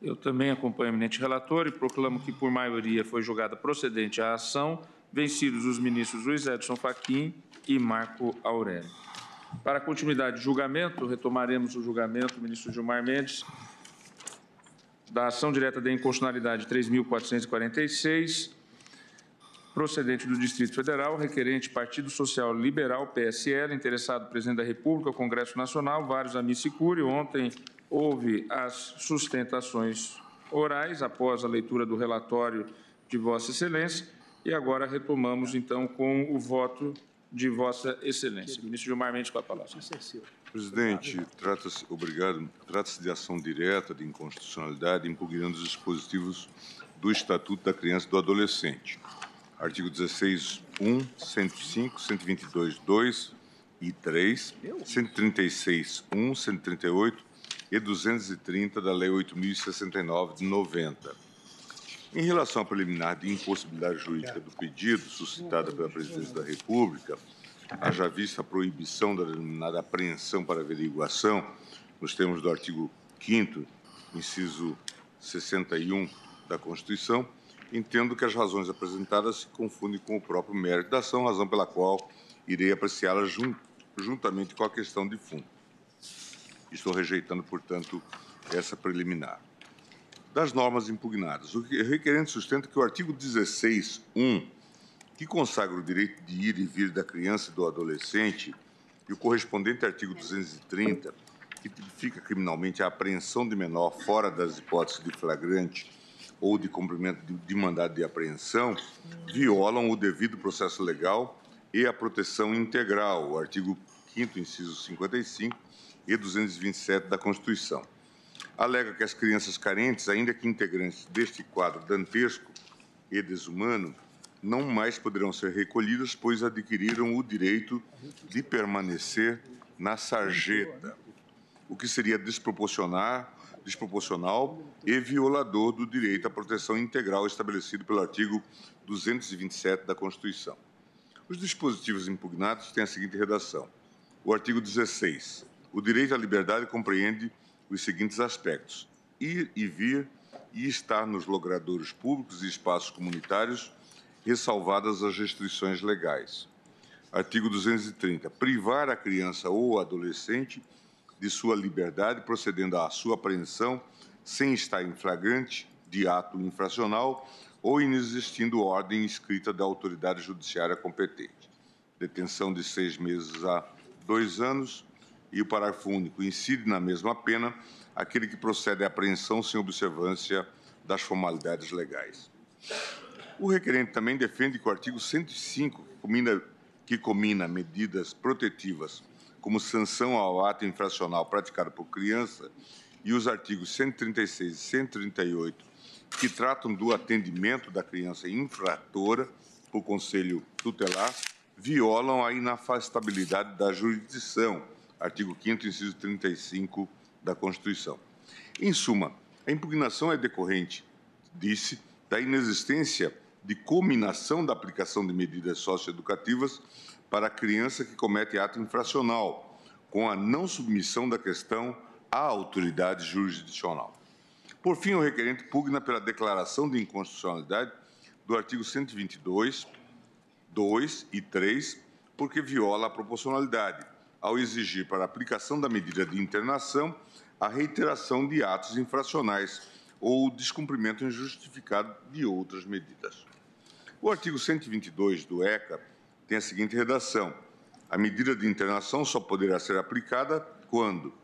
Eu também acompanho o eminente relator e proclamo que, por maioria, foi julgada procedente a ação, vencidos os ministros Luiz Edson Fachin e Marco Aurélio. Para continuidade do julgamento, retomaremos o julgamento, ministro Gilmar Mendes, da ação direta de inconstitucionalidade 3.446, procedente do Distrito Federal, requerente Partido Social Liberal, PSL, interessado Presidente da República, Congresso Nacional, vários amigos e curi. Ontem, Houve as sustentações orais após a leitura do relatório de Vossa Excelência e agora retomamos então com o voto de Vossa Excelência. Ministro Gilmar Mendes com a palavra. Presidente, trata-se, obrigado, trata-se de ação direta de inconstitucionalidade impugnando os dispositivos do Estatuto da Criança e do Adolescente. Artigo 16, 1, 105, 122, 2 e 3, 136, 1, 138, e 230 da Lei 8.069 de 90. Em relação à preliminar de impossibilidade jurídica do pedido suscitada pela Presidência da República, haja vista a proibição da denominada apreensão para averiguação, nos termos do artigo 5 inciso 61 da Constituição, entendo que as razões apresentadas se confundem com o próprio mérito da ação, razão pela qual irei apreciá-las juntamente com a questão de fundo. Estou rejeitando, portanto, essa preliminar. Das normas impugnadas, o requerente sustenta que o artigo 16.1, que consagra o direito de ir e vir da criança e do adolescente, e o correspondente artigo 230, que tipifica criminalmente a apreensão de menor fora das hipóteses de flagrante ou de cumprimento de mandado de apreensão, violam o devido processo legal e a proteção integral, o artigo 5 inciso 55, e 227 da Constituição. Alega que as crianças carentes, ainda que integrantes deste quadro dantesco e desumano, não mais poderão ser recolhidas, pois adquiriram o direito de permanecer na sarjeta, o que seria desproporcionar, desproporcional e violador do direito à proteção integral estabelecido pelo artigo 227 da Constituição. Os dispositivos impugnados têm a seguinte redação: o artigo 16 o direito à liberdade compreende os seguintes aspectos: ir e vir e estar nos logradouros públicos e espaços comunitários, ressalvadas as restrições legais. Artigo 230. Privar a criança ou adolescente de sua liberdade procedendo à sua apreensão sem estar em flagrante de ato infracional ou inexistindo ordem escrita da autoridade judiciária competente. Detenção de seis meses a dois anos e o parágrafo único incide na mesma pena aquele que procede à apreensão sem observância das formalidades legais. O requerente também defende que o artigo 105, que combina, que combina medidas protetivas como sanção ao ato infracional praticado por criança, e os artigos 136 e 138, que tratam do atendimento da criança infratora por conselho tutelar, violam a inafastabilidade da jurisdição artigo 5 inciso 35 da Constituição. Em suma, a impugnação é decorrente, disse, da inexistência de cominação da aplicação de medidas socioeducativas para a criança que comete ato infracional, com a não submissão da questão à autoridade jurisdicional. Por fim, o requerente pugna pela declaração de inconstitucionalidade do artigo 122, 2 e 3, porque viola a proporcionalidade, ao exigir para aplicação da medida de internação a reiteração de atos infracionais ou descumprimento injustificado de outras medidas. O artigo 122 do ECA tem a seguinte redação: a medida de internação só poderá ser aplicada quando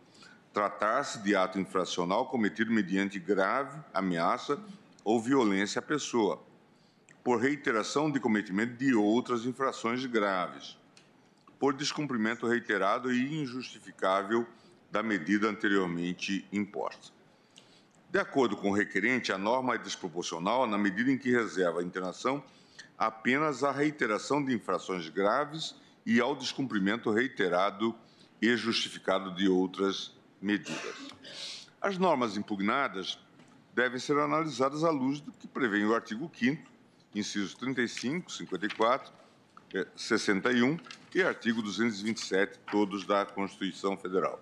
tratar-se de ato infracional cometido mediante grave ameaça ou violência à pessoa, por reiteração de cometimento de outras infrações graves por descumprimento reiterado e injustificável da medida anteriormente imposta. De acordo com o requerente, a norma é desproporcional na medida em que reserva a internação apenas à reiteração de infrações graves e ao descumprimento reiterado e justificado de outras medidas. As normas impugnadas devem ser analisadas à luz do que prevê o artigo 5 incisos 35, 54 61 é, e artigo 227, todos da Constituição Federal.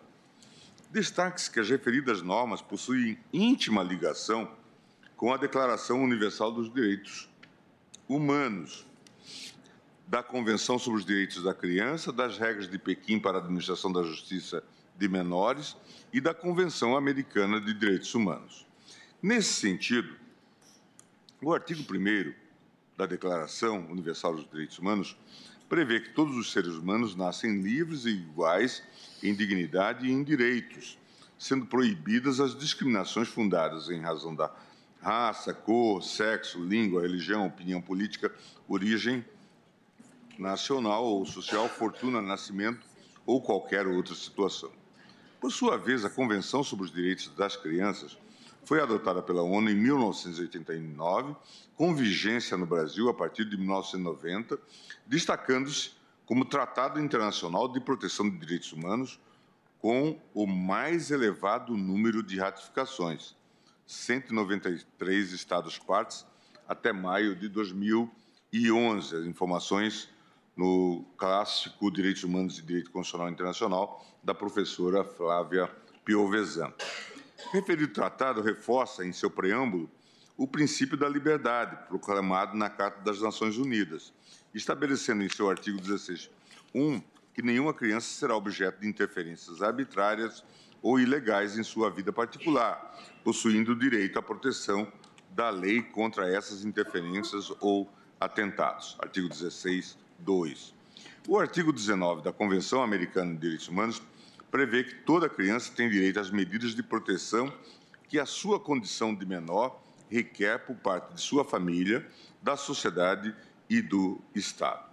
Destaque-se que as referidas normas possuem íntima ligação com a Declaração Universal dos Direitos Humanos, da Convenção sobre os Direitos da Criança, das regras de Pequim para a Administração da Justiça de Menores e da Convenção Americana de Direitos Humanos. Nesse sentido, o artigo 1 da Declaração Universal dos Direitos Humanos prevê que todos os seres humanos nascem livres e iguais em dignidade e em direitos, sendo proibidas as discriminações fundadas em razão da raça, cor, sexo, língua, religião, opinião política, origem nacional ou social, fortuna, nascimento ou qualquer outra situação. Por sua vez, a Convenção sobre os Direitos das Crianças foi adotada pela ONU em 1989, com vigência no Brasil a partir de 1990, destacando-se como Tratado Internacional de Proteção de Direitos Humanos com o mais elevado número de ratificações, 193 estados partes até maio de 2011. As informações no clássico Direitos Humanos e Direito Constitucional Internacional da professora Flávia Piovesan. O referido tratado reforça, em seu preâmbulo, o princípio da liberdade, proclamado na Carta das Nações Unidas, estabelecendo em seu artigo 16.1 que nenhuma criança será objeto de interferências arbitrárias ou ilegais em sua vida particular, possuindo o direito à proteção da lei contra essas interferências ou atentados. Artigo 16, 2. O artigo 19 da Convenção Americana de Direitos Humanos prevê que toda criança tem direito às medidas de proteção que a sua condição de menor requer por parte de sua família, da sociedade e do Estado.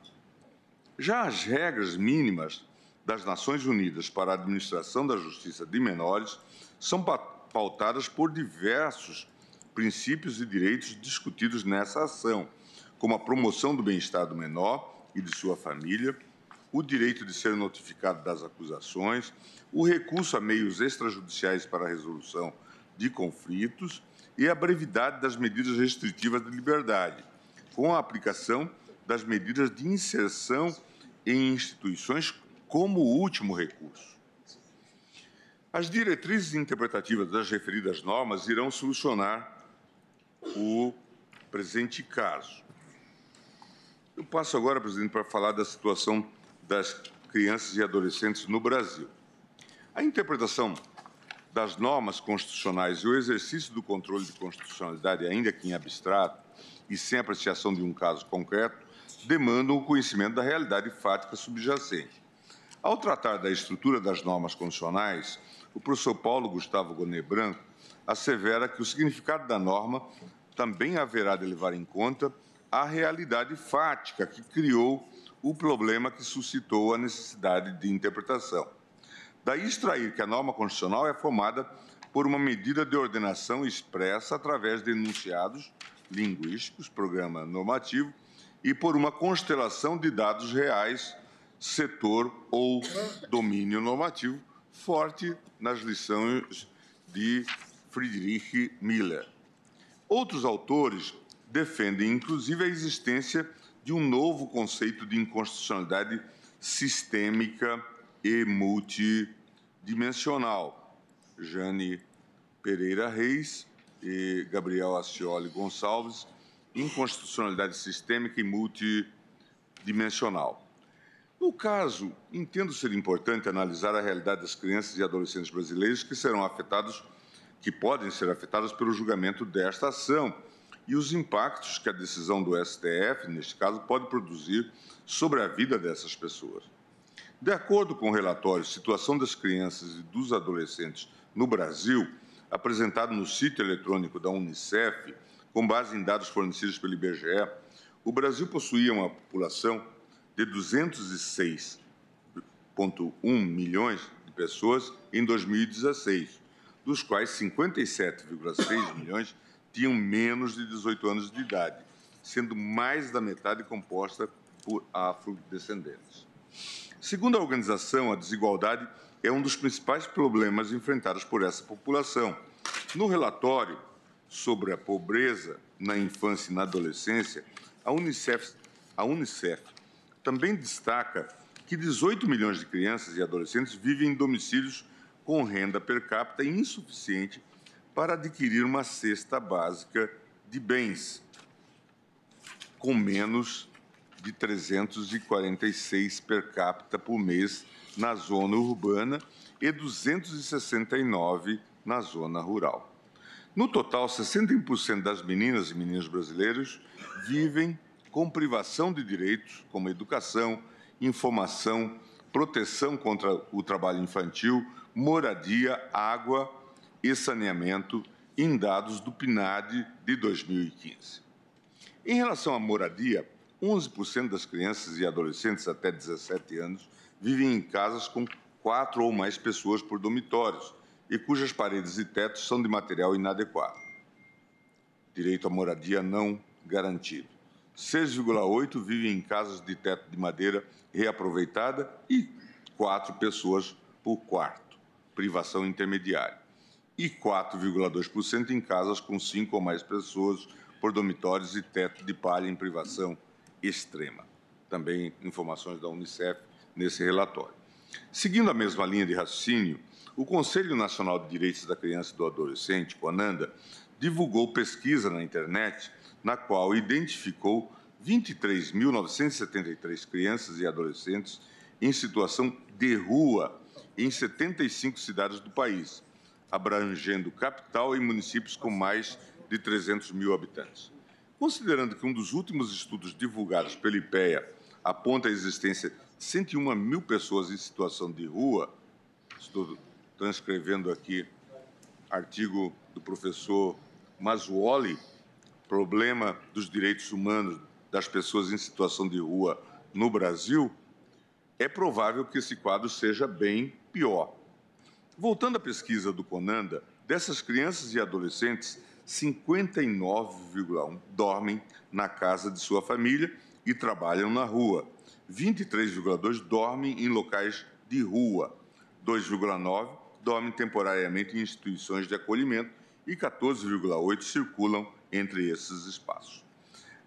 Já as regras mínimas das Nações Unidas para a administração da justiça de menores são pautadas por diversos princípios e direitos discutidos nessa ação, como a promoção do bem-estar do menor e de sua família, o direito de ser notificado das acusações, o recurso a meios extrajudiciais para a resolução de conflitos e a brevidade das medidas restritivas de liberdade, com a aplicação das medidas de inserção em instituições como último recurso. As diretrizes interpretativas das referidas normas irão solucionar o presente caso. Eu passo agora, presidente, para falar da situação das crianças e adolescentes no Brasil. A interpretação das normas constitucionais e o exercício do controle de constitucionalidade, ainda que em abstrato e sem apreciação de um caso concreto, demandam o conhecimento da realidade fática subjacente. Ao tratar da estrutura das normas constitucionais, o professor Paulo Gustavo Gonê Branco assevera que o significado da norma também haverá de levar em conta a realidade fática que criou o problema que suscitou a necessidade de interpretação. Daí extrair que a norma constitucional é formada por uma medida de ordenação expressa através de enunciados linguísticos, programa normativo, e por uma constelação de dados reais, setor ou domínio normativo, forte nas lições de Friedrich Miller. Outros autores defendem, inclusive, a existência de um novo conceito de inconstitucionalidade sistêmica e multidimensional. Jane Pereira Reis e Gabriel Ascioli Gonçalves, inconstitucionalidade sistêmica e multidimensional. No caso, entendo ser importante analisar a realidade das crianças e adolescentes brasileiros que serão afetados, que podem ser afetadas pelo julgamento desta ação e os impactos que a decisão do STF, neste caso, pode produzir sobre a vida dessas pessoas. De acordo com o relatório Situação das Crianças e dos Adolescentes no Brasil, apresentado no sítio eletrônico da Unicef, com base em dados fornecidos pelo IBGE, o Brasil possuía uma população de 206,1 milhões de pessoas em 2016, dos quais 57,6 milhões tinham menos de 18 anos de idade, sendo mais da metade composta por afrodescendentes. Segundo a organização, a desigualdade é um dos principais problemas enfrentados por essa população. No relatório sobre a pobreza na infância e na adolescência, a Unicef, a Unicef também destaca que 18 milhões de crianças e adolescentes vivem em domicílios com renda per capita insuficiente para adquirir uma cesta básica de bens, com menos de 346 per capita por mês na zona urbana e 269 na zona rural. No total, 61% das meninas e meninos brasileiros vivem com privação de direitos como educação, informação, proteção contra o trabalho infantil, moradia, água e saneamento em dados do PNAD de 2015. Em relação à moradia, 11% das crianças e adolescentes até 17 anos vivem em casas com quatro ou mais pessoas por dormitórios e cujas paredes e tetos são de material inadequado. Direito à moradia não garantido. 6,8 vivem em casas de teto de madeira reaproveitada e quatro pessoas por quarto, privação intermediária e 4,2% em casas com cinco ou mais pessoas por dormitórios e teto de palha em privação extrema. Também informações da Unicef nesse relatório. Seguindo a mesma linha de raciocínio, o Conselho Nacional de Direitos da Criança e do Adolescente, CONANDA, divulgou pesquisa na internet na qual identificou 23.973 crianças e adolescentes em situação de rua em 75 cidades do país, abrangendo capital e municípios com mais de 300 mil habitantes. Considerando que um dos últimos estudos divulgados pelo IPEA aponta a existência de 101 mil pessoas em situação de rua, estou transcrevendo aqui artigo do professor Mazuoli, Problema dos Direitos Humanos das Pessoas em Situação de Rua no Brasil, é provável que esse quadro seja bem pior. Voltando à pesquisa do Conanda, dessas crianças e adolescentes, 59,1 dormem na casa de sua família e trabalham na rua. 23,2 dormem em locais de rua. 2,9 dormem temporariamente em instituições de acolhimento e 14,8 circulam entre esses espaços.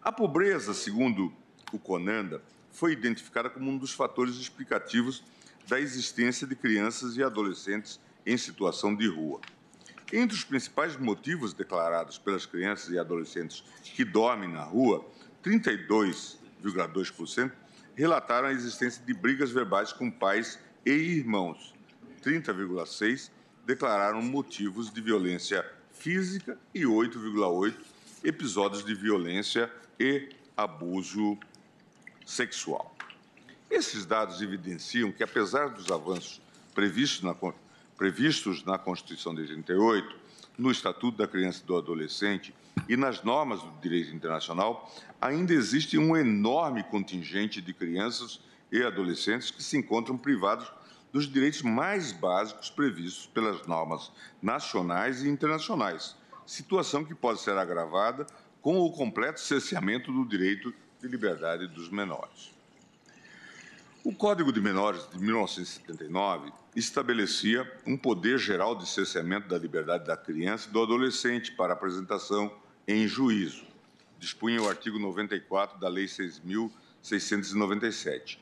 A pobreza, segundo o Conanda, foi identificada como um dos fatores explicativos da existência de crianças e adolescentes em situação de rua. Entre os principais motivos declarados pelas crianças e adolescentes que dormem na rua, 32,2% relataram a existência de brigas verbais com pais e irmãos. 30,6% declararam motivos de violência física e 8,8% episódios de violência e abuso sexual. Esses dados evidenciam que, apesar dos avanços previstos na, previstos na Constituição de 88, no Estatuto da Criança e do Adolescente e nas normas do direito internacional, ainda existe um enorme contingente de crianças e adolescentes que se encontram privados dos direitos mais básicos previstos pelas normas nacionais e internacionais, situação que pode ser agravada com o completo cerceamento do direito de liberdade dos menores. O Código de Menores de 1979 estabelecia um poder geral de cerceamento da liberdade da criança e do adolescente para apresentação em juízo. Dispunha o artigo 94 da Lei 6.697.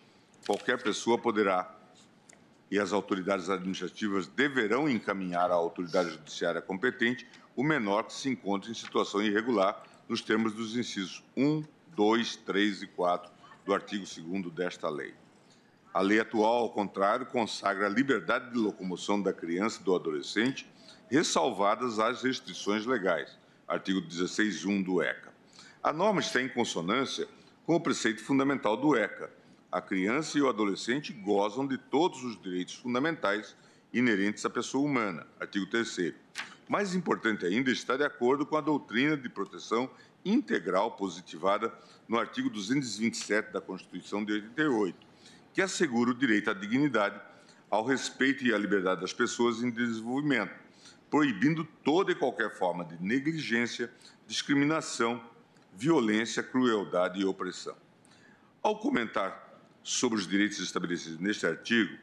Qualquer pessoa poderá, e as autoridades administrativas deverão encaminhar à autoridade judiciária competente o menor que se encontre em situação irregular nos termos dos incisos 1, 2, 3 e 4 do artigo 2 desta lei. A lei atual, ao contrário, consagra a liberdade de locomoção da criança e do adolescente, ressalvadas as restrições legais, artigo 16.1 do ECA. A norma está em consonância com o preceito fundamental do ECA. A criança e o adolescente gozam de todos os direitos fundamentais inerentes à pessoa humana, artigo 3 mais importante ainda, está de acordo com a doutrina de proteção integral positivada no artigo 227 da Constituição de 88, que assegura o direito à dignidade, ao respeito e à liberdade das pessoas em desenvolvimento, proibindo toda e qualquer forma de negligência, discriminação, violência, crueldade e opressão. Ao comentar sobre os direitos estabelecidos neste artigo,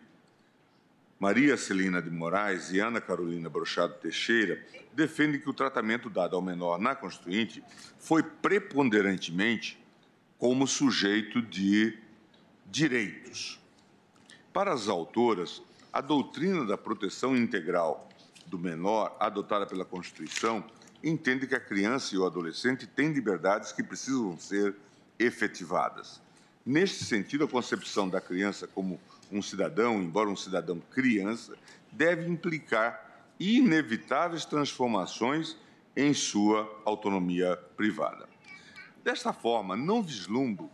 Maria Celina de Moraes e Ana Carolina Brochado Teixeira defendem que o tratamento dado ao menor na Constituinte foi preponderantemente como sujeito de direitos. Para as autoras, a doutrina da proteção integral do menor, adotada pela Constituição, entende que a criança e o adolescente têm liberdades que precisam ser efetivadas. Neste sentido, a concepção da criança como um cidadão, embora um cidadão criança, deve implicar inevitáveis transformações em sua autonomia privada. Desta forma, não vislumbro,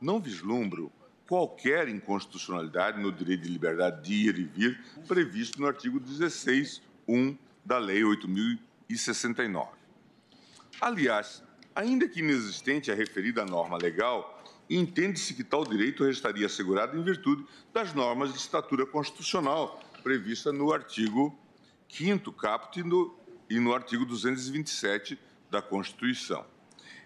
não vislumbro qualquer inconstitucionalidade no direito de liberdade de ir e vir previsto no artigo 16.1 da Lei 8.069. Aliás, ainda que inexistente a referida norma legal, entende-se que tal direito restaria assegurado em virtude das normas de estatura constitucional prevista no artigo 5 caput e no, e no artigo 227 da Constituição.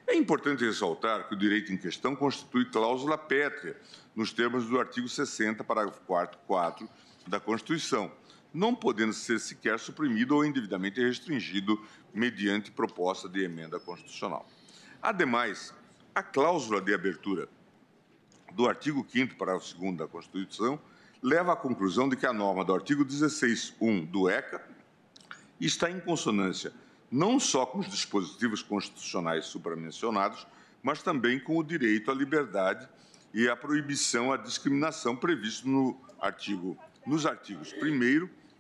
É importante ressaltar que o direito em questão constitui cláusula pétrea, nos termos do artigo 60, parágrafo 4, 4 da Constituição, não podendo ser sequer suprimido ou indevidamente restringido mediante proposta de emenda constitucional. Ademais, a cláusula de abertura do artigo 5 parágrafo 2 da Constituição leva à conclusão de que a norma do artigo 16.1 do ECA está em consonância não só com os dispositivos constitucionais supramencionados, mas também com o direito à liberdade e à proibição à discriminação previsto no artigo, nos artigos 1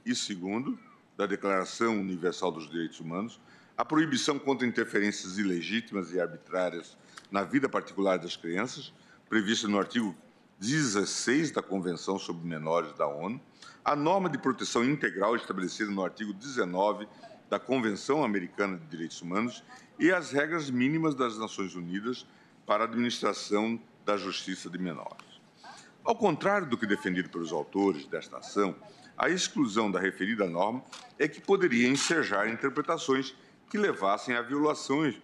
e 2 da Declaração Universal dos Direitos Humanos, a proibição contra interferências ilegítimas e arbitrárias na vida particular das crianças, prevista no artigo 16 da Convenção sobre Menores da ONU, a norma de proteção integral estabelecida no artigo 19 da Convenção Americana de Direitos Humanos e as regras mínimas das Nações Unidas para a administração da justiça de menores. Ao contrário do que defendido pelos autores desta ação, a exclusão da referida norma é que poderia ensejar interpretações que levassem a violações,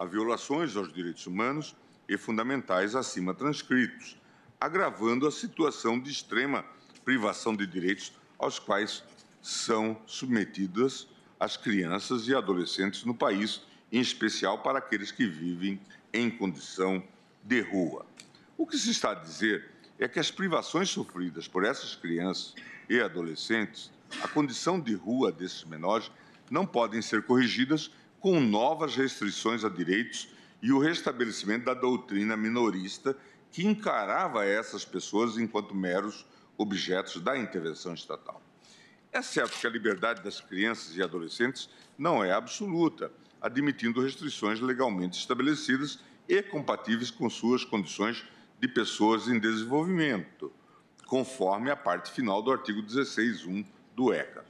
a violações aos direitos humanos e fundamentais acima transcritos, agravando a situação de extrema privação de direitos aos quais são submetidas as crianças e adolescentes no país, em especial para aqueles que vivem em condição de rua. O que se está a dizer é que as privações sofridas por essas crianças e adolescentes, a condição de rua desses menores, não podem ser corrigidas com novas restrições a direitos e o restabelecimento da doutrina minorista que encarava essas pessoas enquanto meros objetos da intervenção estatal. É certo que a liberdade das crianças e adolescentes não é absoluta, admitindo restrições legalmente estabelecidas e compatíveis com suas condições de pessoas em desenvolvimento, conforme a parte final do artigo 16.1 do ECA.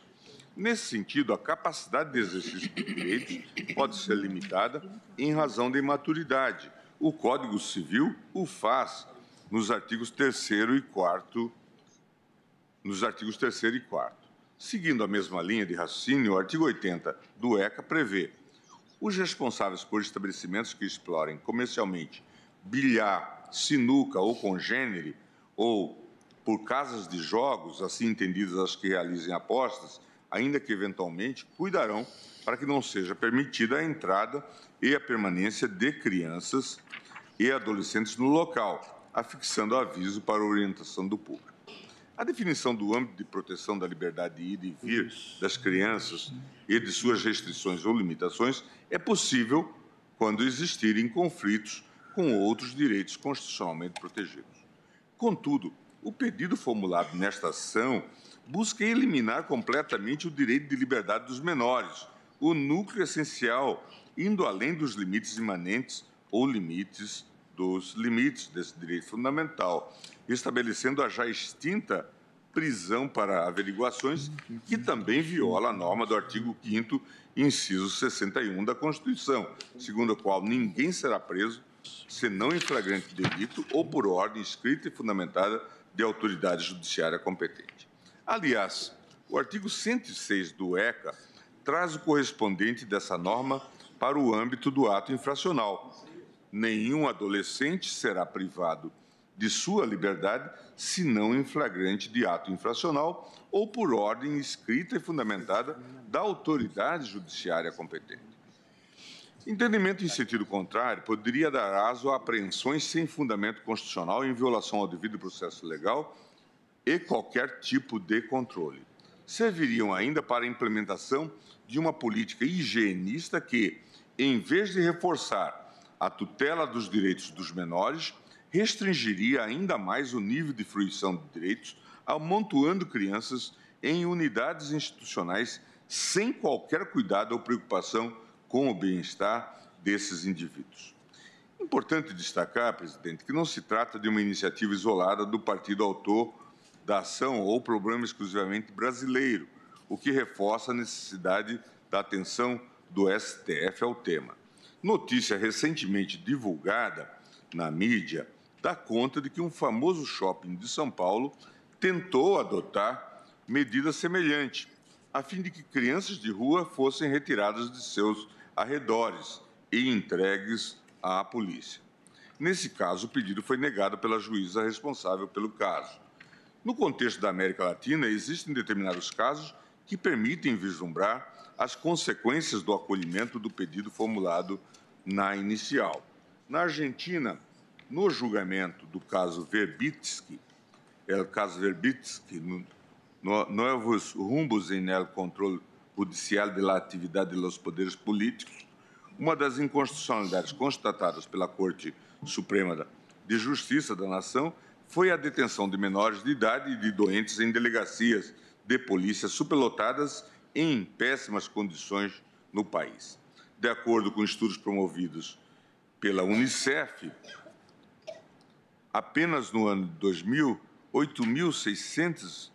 Nesse sentido, a capacidade de exercício de direitos pode ser limitada em razão da imaturidade. O Código Civil o faz nos artigos 3 e 4 nos artigos 3 e 4. Seguindo a mesma linha de raciocínio, o artigo 80 do ECA prevê os responsáveis por estabelecimentos que explorem comercialmente bilhar, sinuca ou congênere, ou por casas de jogos, assim entendidas as que realizem apostas, ainda que eventualmente, cuidarão para que não seja permitida a entrada e a permanência de crianças e adolescentes no local, afixando aviso para orientação do público. A definição do âmbito de proteção da liberdade de ir e vir das crianças e de suas restrições ou limitações é possível quando existirem conflitos com outros direitos constitucionalmente protegidos. Contudo, o pedido formulado nesta ação busca eliminar completamente o direito de liberdade dos menores, o núcleo essencial, indo além dos limites imanentes ou limites dos limites desse direito fundamental, estabelecendo a já extinta prisão para averiguações, que também viola a norma do artigo 5 inciso 61 da Constituição, segundo a qual ninguém será preso senão em flagrante delito ou por ordem escrita e fundamentada de autoridade judiciária competente. Aliás, o artigo 106 do ECA traz o correspondente dessa norma para o âmbito do ato infracional, nenhum adolescente será privado de sua liberdade, senão em flagrante de ato infracional ou por ordem escrita e fundamentada da autoridade judiciária competente. Entendimento em sentido contrário poderia dar aso a apreensões sem fundamento constitucional em violação ao devido processo legal e qualquer tipo de controle. Serviriam ainda para a implementação de uma política higienista que, em vez de reforçar a tutela dos direitos dos menores restringiria ainda mais o nível de fruição de direitos, amontoando crianças em unidades institucionais sem qualquer cuidado ou preocupação com o bem-estar desses indivíduos. Importante destacar, presidente, que não se trata de uma iniciativa isolada do partido autor da ação ou problema exclusivamente brasileiro, o que reforça a necessidade da atenção do STF ao tema. Notícia recentemente divulgada na mídia dá conta de que um famoso shopping de São Paulo tentou adotar medida semelhante, a fim de que crianças de rua fossem retiradas de seus arredores e entregues à polícia. Nesse caso, o pedido foi negado pela juíza responsável pelo caso. No contexto da América Latina, existem determinados casos que permitem vislumbrar as consequências do acolhimento do pedido formulado na inicial. Na Argentina, no julgamento do caso Verbitsky, o é, caso Verbitsky, no, novos rumbos em el controle judicial de la atividade dos poderes políticos, uma das inconstitucionalidades constatadas pela Corte Suprema de Justiça da Nação foi a detenção de menores de idade e de doentes em delegacias de polícia superlotadas em péssimas condições no país. De acordo com estudos promovidos pela Unicef, apenas no ano de 2000, 8.601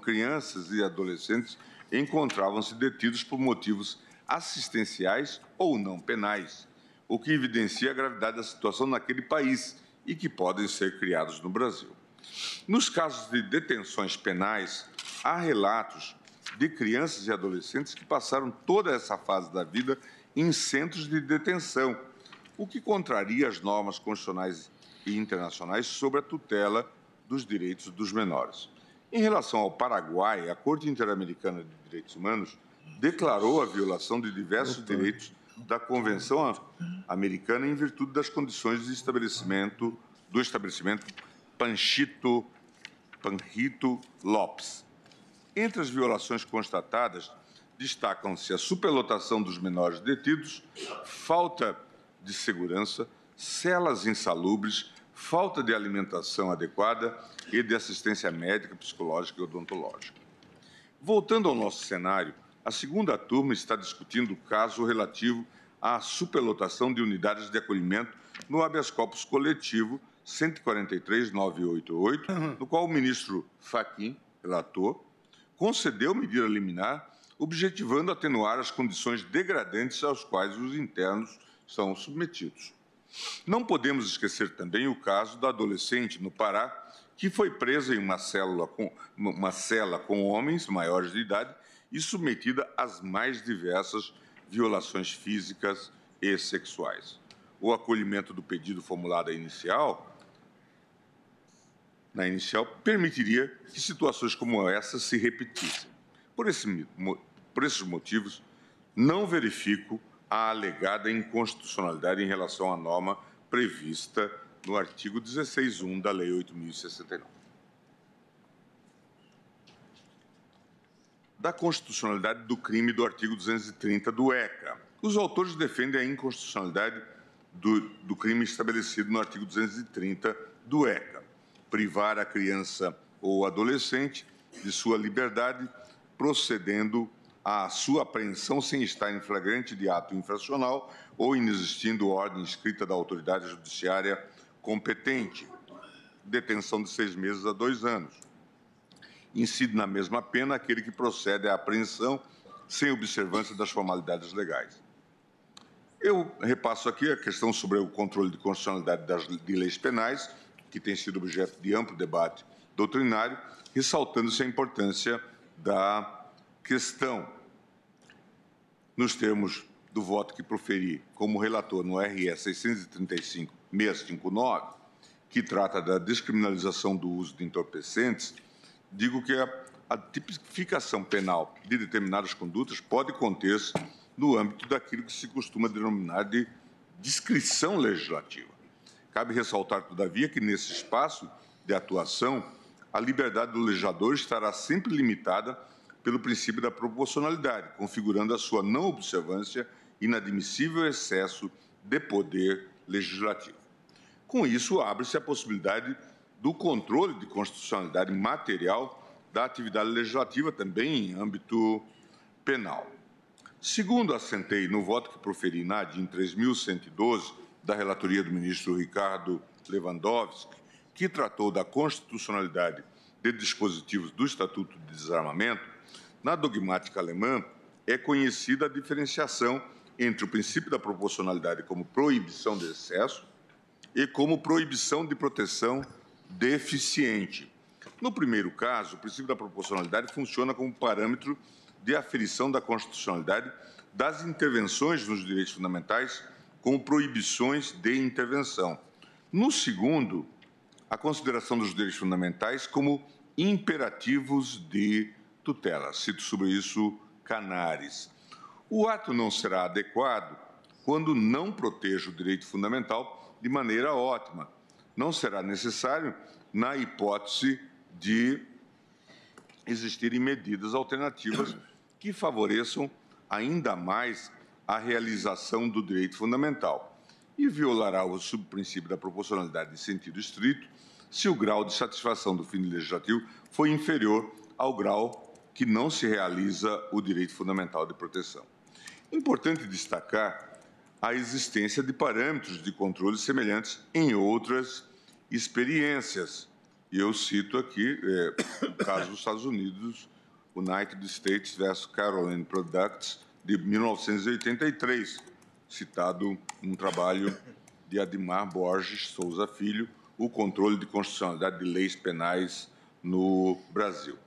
crianças e adolescentes encontravam-se detidos por motivos assistenciais ou não penais, o que evidencia a gravidade da situação naquele país e que podem ser criados no Brasil. Nos casos de detenções penais, há relatos de crianças e adolescentes que passaram toda essa fase da vida em centros de detenção, o que contraria as normas constitucionais e internacionais sobre a tutela dos direitos dos menores. Em relação ao Paraguai, a Corte Interamericana de Direitos Humanos declarou a violação de diversos direitos da Convenção Americana em virtude das condições de estabelecimento do estabelecimento Panchito Panrito Lopes. Entre as violações constatadas, destacam-se a superlotação dos menores detidos, falta de segurança, celas insalubres, falta de alimentação adequada e de assistência médica, psicológica e odontológica. Voltando ao nosso cenário, a segunda turma está discutindo o caso relativo à superlotação de unidades de acolhimento no habeas corpus coletivo 143.988, no qual o ministro Faquim, relator, concedeu medida liminar, objetivando atenuar as condições degradantes às quais os internos são submetidos. Não podemos esquecer também o caso da adolescente no Pará, que foi presa em uma, com, uma cela com homens maiores de idade e submetida às mais diversas violações físicas e sexuais. O acolhimento do pedido formulado inicial na inicial permitiria que situações como essa se repetissem. Por, esse, por esses motivos, não verifico a alegada inconstitucionalidade em relação à norma prevista no artigo 16.1 da Lei 8.069. Da constitucionalidade do crime do artigo 230 do ECA. Os autores defendem a inconstitucionalidade do, do crime estabelecido no artigo 230 do ECA privar a criança ou adolescente de sua liberdade, procedendo à sua apreensão sem estar em flagrante de ato infracional ou inexistindo ordem escrita da autoridade judiciária competente. Detenção de seis meses a dois anos. Incide na mesma pena aquele que procede à apreensão sem observância das formalidades legais. Eu repasso aqui a questão sobre o controle de constitucionalidade das, de leis penais, que tem sido objeto de amplo debate doutrinário, ressaltando-se a importância da questão. Nos termos do voto que proferi como relator no RE 635-659, que trata da descriminalização do uso de entorpecentes, digo que a, a tipificação penal de determinadas condutas pode conter-se no âmbito daquilo que se costuma denominar de discrição legislativa. Cabe ressaltar, todavia, que nesse espaço de atuação, a liberdade do legislador estará sempre limitada pelo princípio da proporcionalidade, configurando a sua não observância inadmissível excesso de poder legislativo. Com isso, abre-se a possibilidade do controle de constitucionalidade material da atividade legislativa, também em âmbito penal. Segundo assentei no voto que proferi na ADIM 3112, da relatoria do ministro Ricardo Lewandowski, que tratou da constitucionalidade de dispositivos do Estatuto de Desarmamento, na dogmática alemã é conhecida a diferenciação entre o princípio da proporcionalidade como proibição de excesso e como proibição de proteção deficiente. No primeiro caso, o princípio da proporcionalidade funciona como parâmetro de aferição da constitucionalidade das intervenções nos direitos fundamentais com proibições de intervenção. No segundo, a consideração dos direitos fundamentais como imperativos de tutela. Cito sobre isso Canares. O ato não será adequado quando não proteja o direito fundamental de maneira ótima. Não será necessário na hipótese de existirem medidas alternativas que favoreçam ainda mais a realização do direito fundamental e violará o subprincípio da proporcionalidade em sentido estrito se o grau de satisfação do fim legislativo foi inferior ao grau que não se realiza o direito fundamental de proteção. Importante destacar a existência de parâmetros de controle semelhantes em outras experiências. E eu cito aqui é, o caso dos Estados Unidos, United States versus Caroline Products, de 1983, citado num trabalho de Admar Borges Souza Filho, O Controle de Constitucionalidade de Leis Penais no Brasil.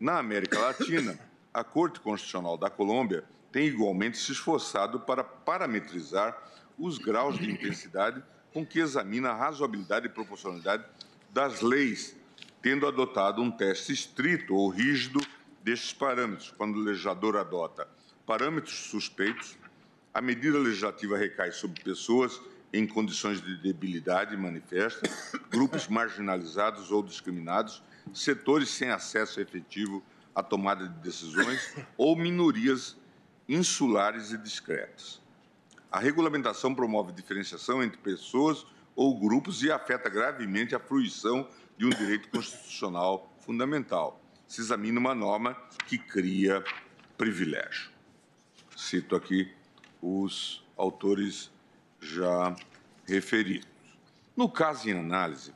Na América Latina, a Corte Constitucional da Colômbia tem igualmente se esforçado para parametrizar os graus de intensidade com que examina a razoabilidade e proporcionalidade das leis, tendo adotado um teste estrito ou rígido destes parâmetros. Quando o legislador adota parâmetros suspeitos, a medida legislativa recai sobre pessoas em condições de debilidade manifesta, grupos marginalizados ou discriminados, setores sem acesso efetivo à tomada de decisões ou minorias insulares e discretas. A regulamentação promove diferenciação entre pessoas ou grupos e afeta gravemente a fruição de um direito constitucional fundamental. Se examina uma norma que cria privilégio. Cito aqui os autores já referidos. No caso em análise,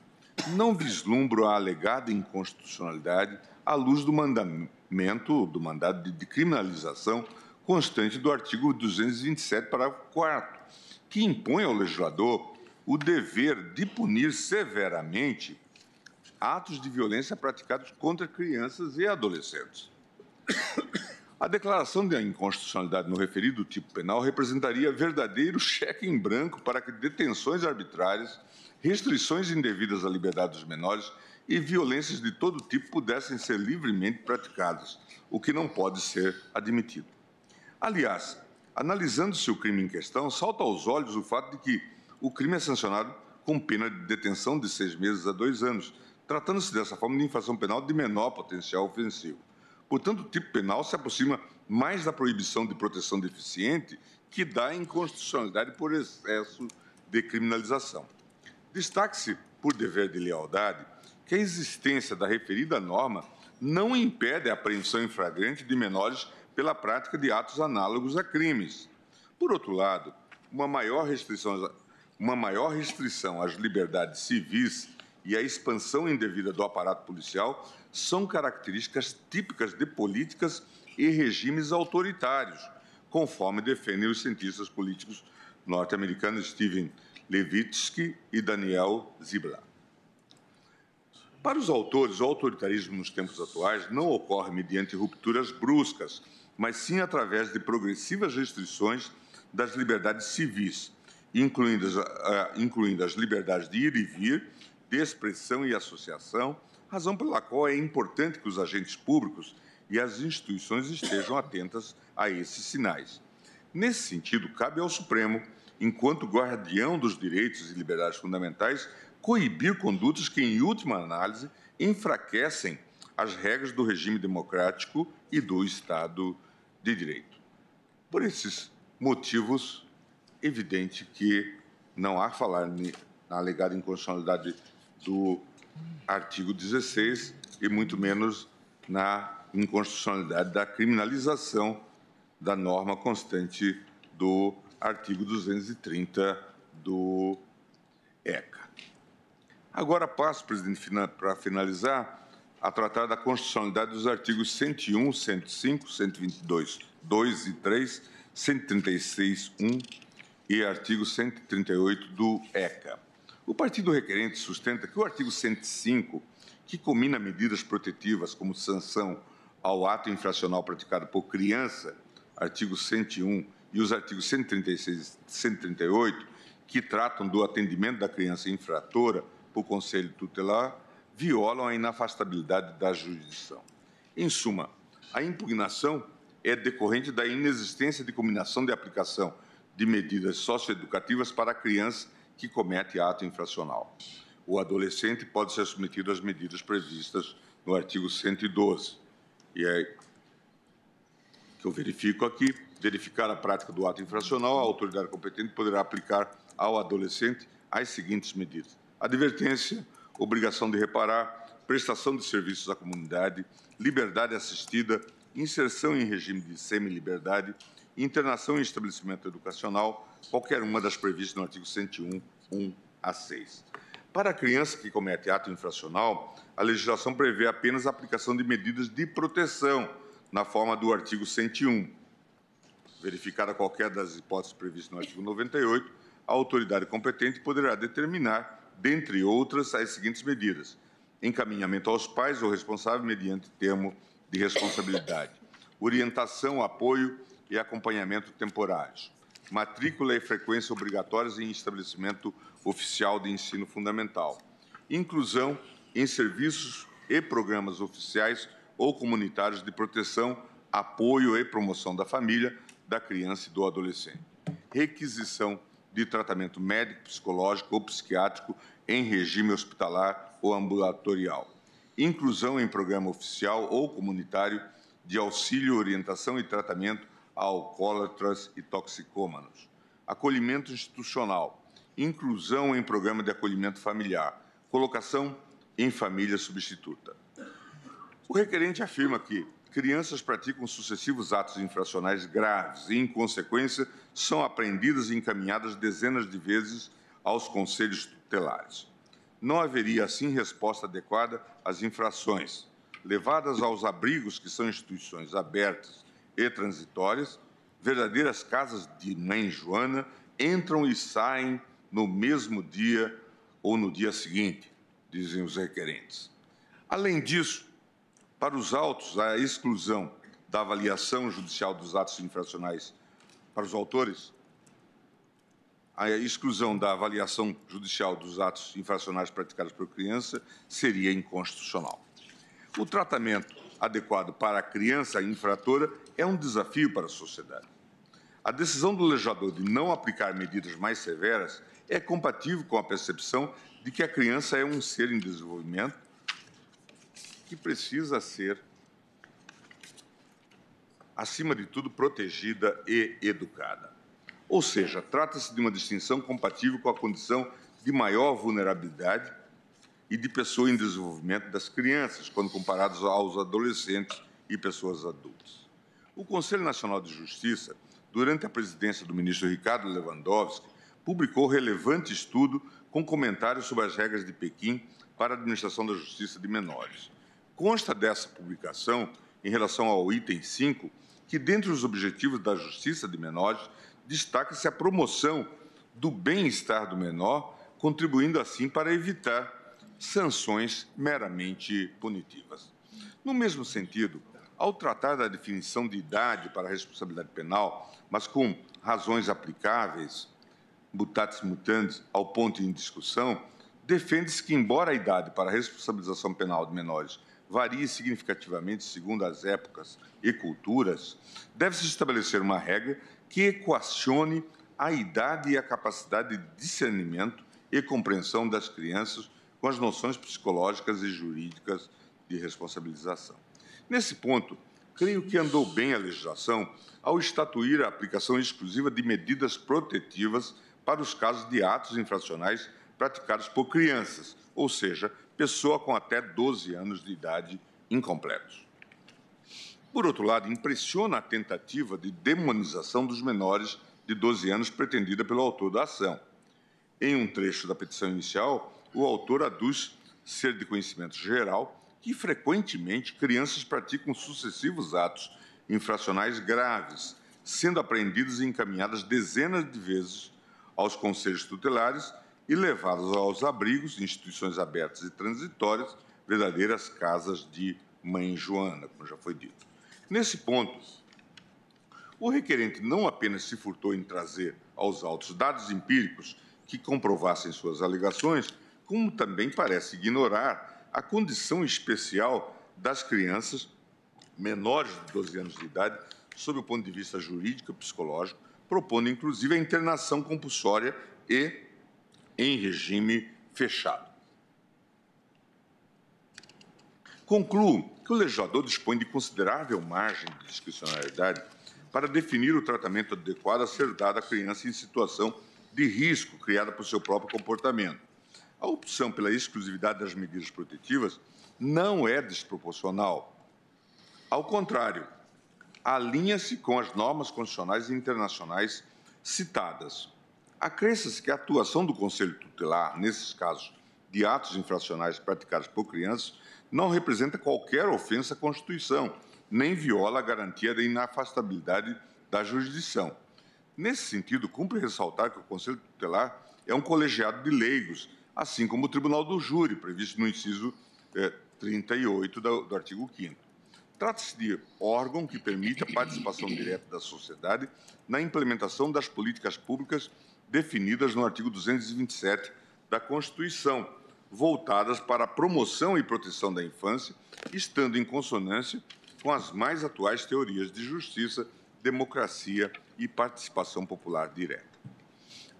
não vislumbro a alegada inconstitucionalidade à luz do mandamento, do mandado de, criminalização constante do artigo 227, parágrafo 4, que impõe ao legislador o dever de punir severamente atos de violência praticados contra crianças e adolescentes. A declaração de inconstitucionalidade no referido tipo penal representaria verdadeiro cheque em branco para que detenções arbitrárias, restrições indevidas à liberdade dos menores e violências de todo tipo pudessem ser livremente praticadas, o que não pode ser admitido. Aliás, analisando-se o crime em questão, salta aos olhos o fato de que o crime é sancionado com pena de detenção de seis meses a dois anos, tratando-se dessa forma de infração penal de menor potencial ofensivo. Portanto, o tipo penal se aproxima mais da proibição de proteção deficiente que dá inconstitucionalidade por excesso de criminalização. Destaque-se, por dever de lealdade, que a existência da referida norma não impede a apreensão em flagrante de menores pela prática de atos análogos a crimes. Por outro lado, uma maior restrição, uma maior restrição às liberdades civis e a expansão indevida do aparato policial são características típicas de políticas e regimes autoritários, conforme defendem os cientistas políticos norte-americanos Steven Levitsky e Daniel Ziblatt. Para os autores, o autoritarismo nos tempos atuais não ocorre mediante rupturas bruscas, mas sim através de progressivas restrições das liberdades civis, incluindo as, uh, incluindo as liberdades de ir e vir, de expressão e associação, razão pela qual é importante que os agentes públicos e as instituições estejam atentas a esses sinais. Nesse sentido, cabe ao Supremo, enquanto guardião dos direitos e liberdades fundamentais, coibir condutas que, em última análise, enfraquecem as regras do regime democrático e do Estado de Direito. Por esses motivos, evidente que não há falar na alegada inconstitucionalidade do artigo 16 e muito menos na inconstitucionalidade da criminalização da norma constante do artigo 230 do ECA. Agora passo, presidente, para finalizar, a tratar da constitucionalidade dos artigos 101, 105, 122, 2 e 3, 136, 1 e artigo 138 do ECA. O partido requerente sustenta que o artigo 105, que combina medidas protetivas como sanção ao ato infracional praticado por criança, artigo 101, e os artigos 136 e 138, que tratam do atendimento da criança infratora por conselho tutelar, violam a inafastabilidade da jurisdição. Em suma, a impugnação é decorrente da inexistência de combinação de aplicação de medidas socioeducativas para a criança que comete ato infracional. O adolescente pode ser submetido às medidas previstas no artigo 112. E é que eu verifico aqui, verificar a prática do ato infracional, a autoridade competente poderá aplicar ao adolescente as seguintes medidas: advertência, obrigação de reparar, prestação de serviços à comunidade, liberdade assistida, inserção em regime de semi-liberdade, internação em estabelecimento educacional, qualquer uma das previstas no artigo 101, 1 a 6. Para a criança que comete ato infracional, a legislação prevê apenas a aplicação de medidas de proteção, na forma do artigo 101. Verificada qualquer das hipóteses previstas no artigo 98, a autoridade competente poderá determinar, dentre outras, as seguintes medidas: encaminhamento aos pais ou responsável mediante termo de responsabilidade, orientação, apoio e acompanhamento temporários, matrícula e frequência obrigatórias em estabelecimento oficial de ensino fundamental, inclusão em serviços e programas oficiais ou comunitários de proteção, apoio e promoção da família, da criança e do adolescente, requisição de tratamento médico, psicológico ou psiquiátrico em regime hospitalar ou ambulatorial, inclusão em programa oficial ou comunitário de auxílio, orientação e tratamento a alcoólatras e toxicômanos. Acolhimento institucional, inclusão em programa de acolhimento familiar, colocação em família substituta. O requerente afirma que crianças praticam sucessivos atos infracionais graves e, em consequência, são apreendidas e encaminhadas dezenas de vezes aos conselhos tutelares. Não haveria, assim, resposta adequada às infrações, levadas aos abrigos, que são instituições abertas e transitórias, verdadeiras casas de Mãe Joana, entram e saem no mesmo dia ou no dia seguinte, dizem os requerentes. Além disso, para os autos, a exclusão da avaliação judicial dos atos infracionais para os autores, a exclusão da avaliação judicial dos atos infracionais praticados por criança seria inconstitucional. O tratamento adequado para a criança infratora é um desafio para a sociedade. A decisão do legislador de não aplicar medidas mais severas é compatível com a percepção de que a criança é um ser em desenvolvimento que precisa ser, acima de tudo, protegida e educada. Ou seja, trata-se de uma distinção compatível com a condição de maior vulnerabilidade e de pessoa em desenvolvimento das crianças, quando comparados aos adolescentes e pessoas adultas. O Conselho Nacional de Justiça, durante a presidência do ministro Ricardo Lewandowski, publicou relevante estudo com comentários sobre as regras de Pequim para a administração da justiça de menores. Consta dessa publicação, em relação ao item 5, que dentre os objetivos da justiça de menores destaca-se a promoção do bem-estar do menor, contribuindo assim para evitar sanções meramente punitivas. No mesmo sentido, ao tratar da definição de idade para a responsabilidade penal, mas com razões aplicáveis, mutatis mutandis, ao ponto em discussão, defende-se que, embora a idade para a responsabilização penal de menores varie significativamente segundo as épocas e culturas, deve-se estabelecer uma regra que equacione a idade e a capacidade de discernimento e compreensão das crianças com as noções psicológicas e jurídicas de responsabilização. Nesse ponto, creio que andou bem a legislação ao estatuir a aplicação exclusiva de medidas protetivas para os casos de atos infracionais praticados por crianças, ou seja, pessoa com até 12 anos de idade incompletos. Por outro lado, impressiona a tentativa de demonização dos menores de 12 anos pretendida pelo autor da ação. Em um trecho da petição inicial, o autor aduz ser de conhecimento geral que frequentemente crianças praticam sucessivos atos infracionais graves, sendo apreendidas e encaminhadas dezenas de vezes aos conselhos tutelares e levadas aos abrigos, instituições abertas e transitórias, verdadeiras casas de mãe Joana, como já foi dito. Nesse ponto, o requerente não apenas se furtou em trazer aos autos dados empíricos que comprovassem suas alegações, como também parece ignorar a condição especial das crianças menores de 12 anos de idade, sob o ponto de vista jurídico e psicológico, propondo inclusive a internação compulsória e em regime fechado. Concluo que o legislador dispõe de considerável margem de discricionalidade para definir o tratamento adequado a ser dado à criança em situação de risco criada por seu próprio comportamento a opção pela exclusividade das medidas protetivas não é desproporcional. Ao contrário, alinha-se com as normas constitucionais e internacionais citadas. Acresça-se que a atuação do Conselho Tutelar, nesses casos de atos infracionais praticados por crianças, não representa qualquer ofensa à Constituição, nem viola a garantia da inafastabilidade da jurisdição. Nesse sentido, cumpre ressaltar que o Conselho Tutelar é um colegiado de leigos assim como o tribunal do júri, previsto no inciso eh, 38 do, do artigo 5. Trata-se de órgão que permite a participação direta da sociedade na implementação das políticas públicas definidas no artigo 227 da Constituição, voltadas para a promoção e proteção da infância, estando em consonância com as mais atuais teorias de justiça, democracia e participação popular direta.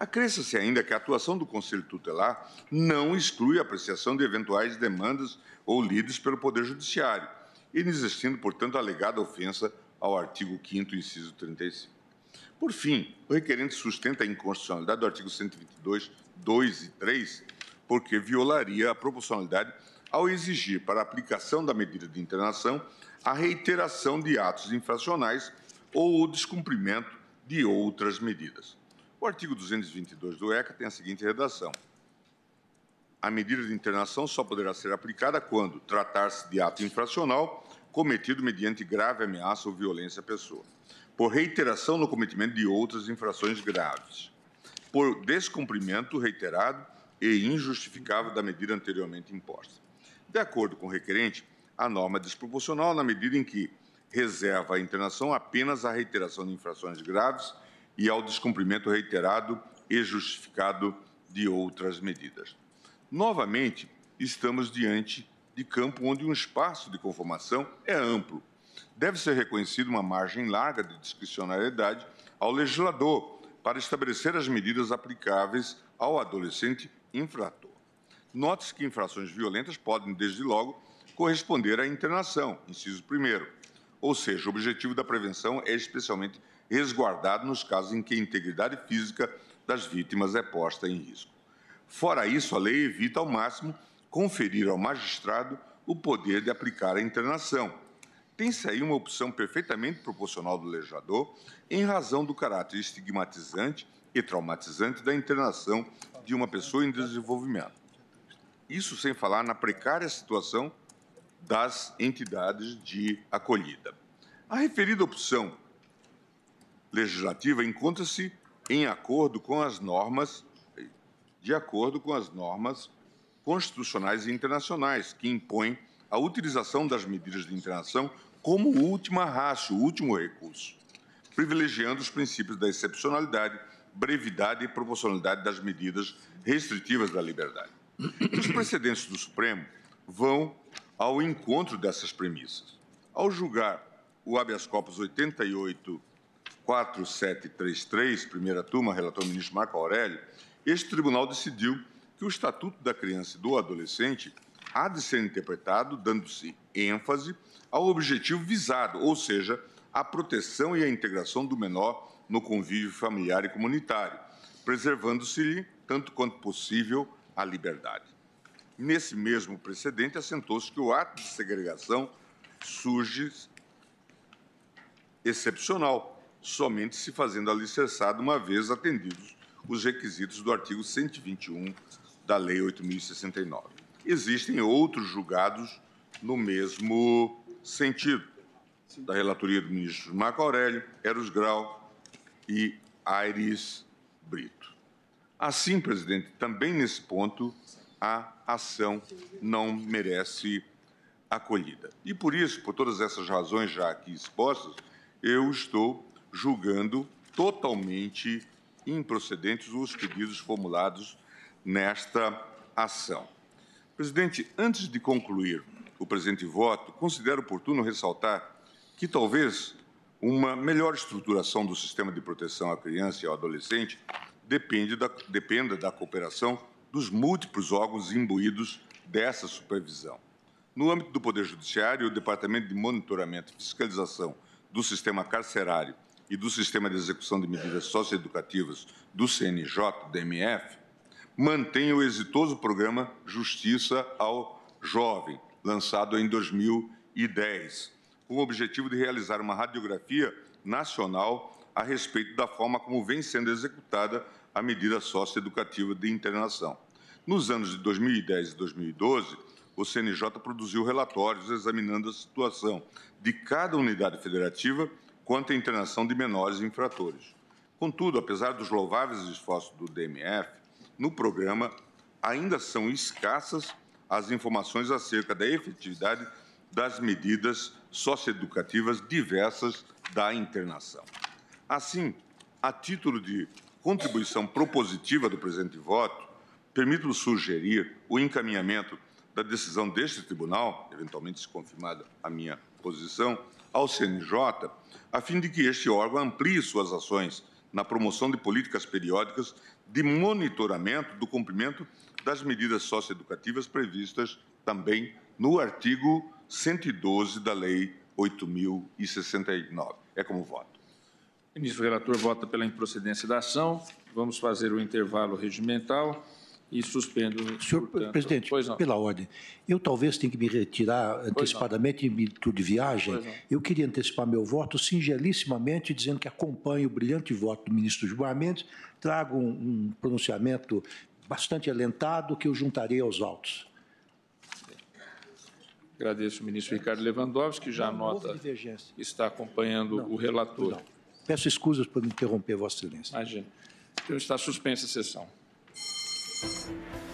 Acresça-se ainda que a atuação do Conselho Tutelar não exclui a apreciação de eventuais demandas ou lides pelo Poder Judiciário, inexistindo, portanto, a alegada ofensa ao artigo 5 inciso 35. Por fim, o requerente sustenta a inconstitucionalidade do artigo 122, 2 e 3, porque violaria a proporcionalidade ao exigir, para a aplicação da medida de internação, a reiteração de atos infracionais ou o descumprimento de outras medidas. O artigo 222 do ECA tem a seguinte redação: A medida de internação só poderá ser aplicada quando tratar-se de ato infracional cometido mediante grave ameaça ou violência à pessoa, por reiteração no cometimento de outras infrações graves, por descumprimento reiterado e injustificável da medida anteriormente imposta. De acordo com o requerente, a norma é desproporcional na medida em que reserva a internação apenas à reiteração de infrações graves e ao descumprimento reiterado e justificado de outras medidas. Novamente, estamos diante de campo onde um espaço de conformação é amplo. Deve ser reconhecida uma margem larga de discricionariedade ao legislador para estabelecer as medidas aplicáveis ao adolescente infrator. Note-se que infrações violentas podem, desde logo, corresponder à internação, inciso 1. Ou seja, o objetivo da prevenção é especialmente resguardado nos casos em que a integridade física das vítimas é posta em risco. Fora isso, a lei evita ao máximo conferir ao magistrado o poder de aplicar a internação. Tem-se aí uma opção perfeitamente proporcional do legislador em razão do caráter estigmatizante e traumatizante da internação de uma pessoa em desenvolvimento. Isso sem falar na precária situação das entidades de acolhida. A referida opção legislativa encontra-se em acordo com as normas de acordo com as normas constitucionais e internacionais que impõem a utilização das medidas de internação como última raça, último recurso, privilegiando os princípios da excepcionalidade, brevidade e proporcionalidade das medidas restritivas da liberdade. Os precedentes do Supremo vão ao encontro dessas premissas. Ao julgar o habeas corpus 88 4733, primeira turma, relator ministro Marco Aurélio, este tribunal decidiu que o Estatuto da Criança e do Adolescente há de ser interpretado dando-se ênfase ao objetivo visado, ou seja, a proteção e a integração do menor no convívio familiar e comunitário, preservando-se-lhe, tanto quanto possível, a liberdade. Nesse mesmo precedente, assentou-se que o ato de segregação surge excepcional, somente se fazendo alicerçado uma vez atendidos os requisitos do artigo 121 da Lei 8.069. Existem outros julgados no mesmo sentido, da relatoria do ministro Marco Aurélio, Eros Grau e Aires Brito. Assim, presidente, também nesse ponto, a ação não merece acolhida. E por isso, por todas essas razões já aqui expostas, eu estou julgando totalmente improcedentes os pedidos formulados nesta ação. Presidente, antes de concluir o presente voto, considero oportuno ressaltar que talvez uma melhor estruturação do sistema de proteção à criança e ao adolescente depende da, dependa da cooperação dos múltiplos órgãos imbuídos dessa supervisão. No âmbito do Poder Judiciário, o Departamento de Monitoramento e Fiscalização do Sistema Carcerário e do Sistema de Execução de Medidas Socioeducativas do CNJ, DMF, mantém o exitoso programa Justiça ao Jovem, lançado em 2010, com o objetivo de realizar uma radiografia nacional a respeito da forma como vem sendo executada a medida socioeducativa de internação. Nos anos de 2010 e 2012, o CNJ produziu relatórios examinando a situação de cada unidade federativa quanto à internação de menores infratores. Contudo, apesar dos louváveis esforços do DMF, no programa ainda são escassas as informações acerca da efetividade das medidas socioeducativas diversas da internação. Assim, a título de contribuição propositiva do presente voto, permito sugerir o encaminhamento da decisão deste tribunal, eventualmente se confirmada a minha posição, ao CNJ, a fim de que este órgão amplie suas ações na promoção de políticas periódicas de monitoramento do cumprimento das medidas socioeducativas previstas também no artigo 112 da Lei 8.069. É como voto. O ministro relator vota pela improcedência da ação. Vamos fazer o intervalo regimental e suspendo. Senhor portanto, presidente, pela ordem, eu talvez tenha que me retirar antecipadamente em virtude de viagem. Eu queria antecipar meu voto singelissimamente, dizendo que acompanho o brilhante voto do ministro Gilmar Mendes, trago um, um pronunciamento bastante alentado que eu juntarei aos autos. Agradeço o ministro Ricardo Lewandowski, que já não, anota que está acompanhando não, o relator. Não. Peço escusas por interromper, Vossa Excelência. Imagina. Então está suspensa a sessão. あ！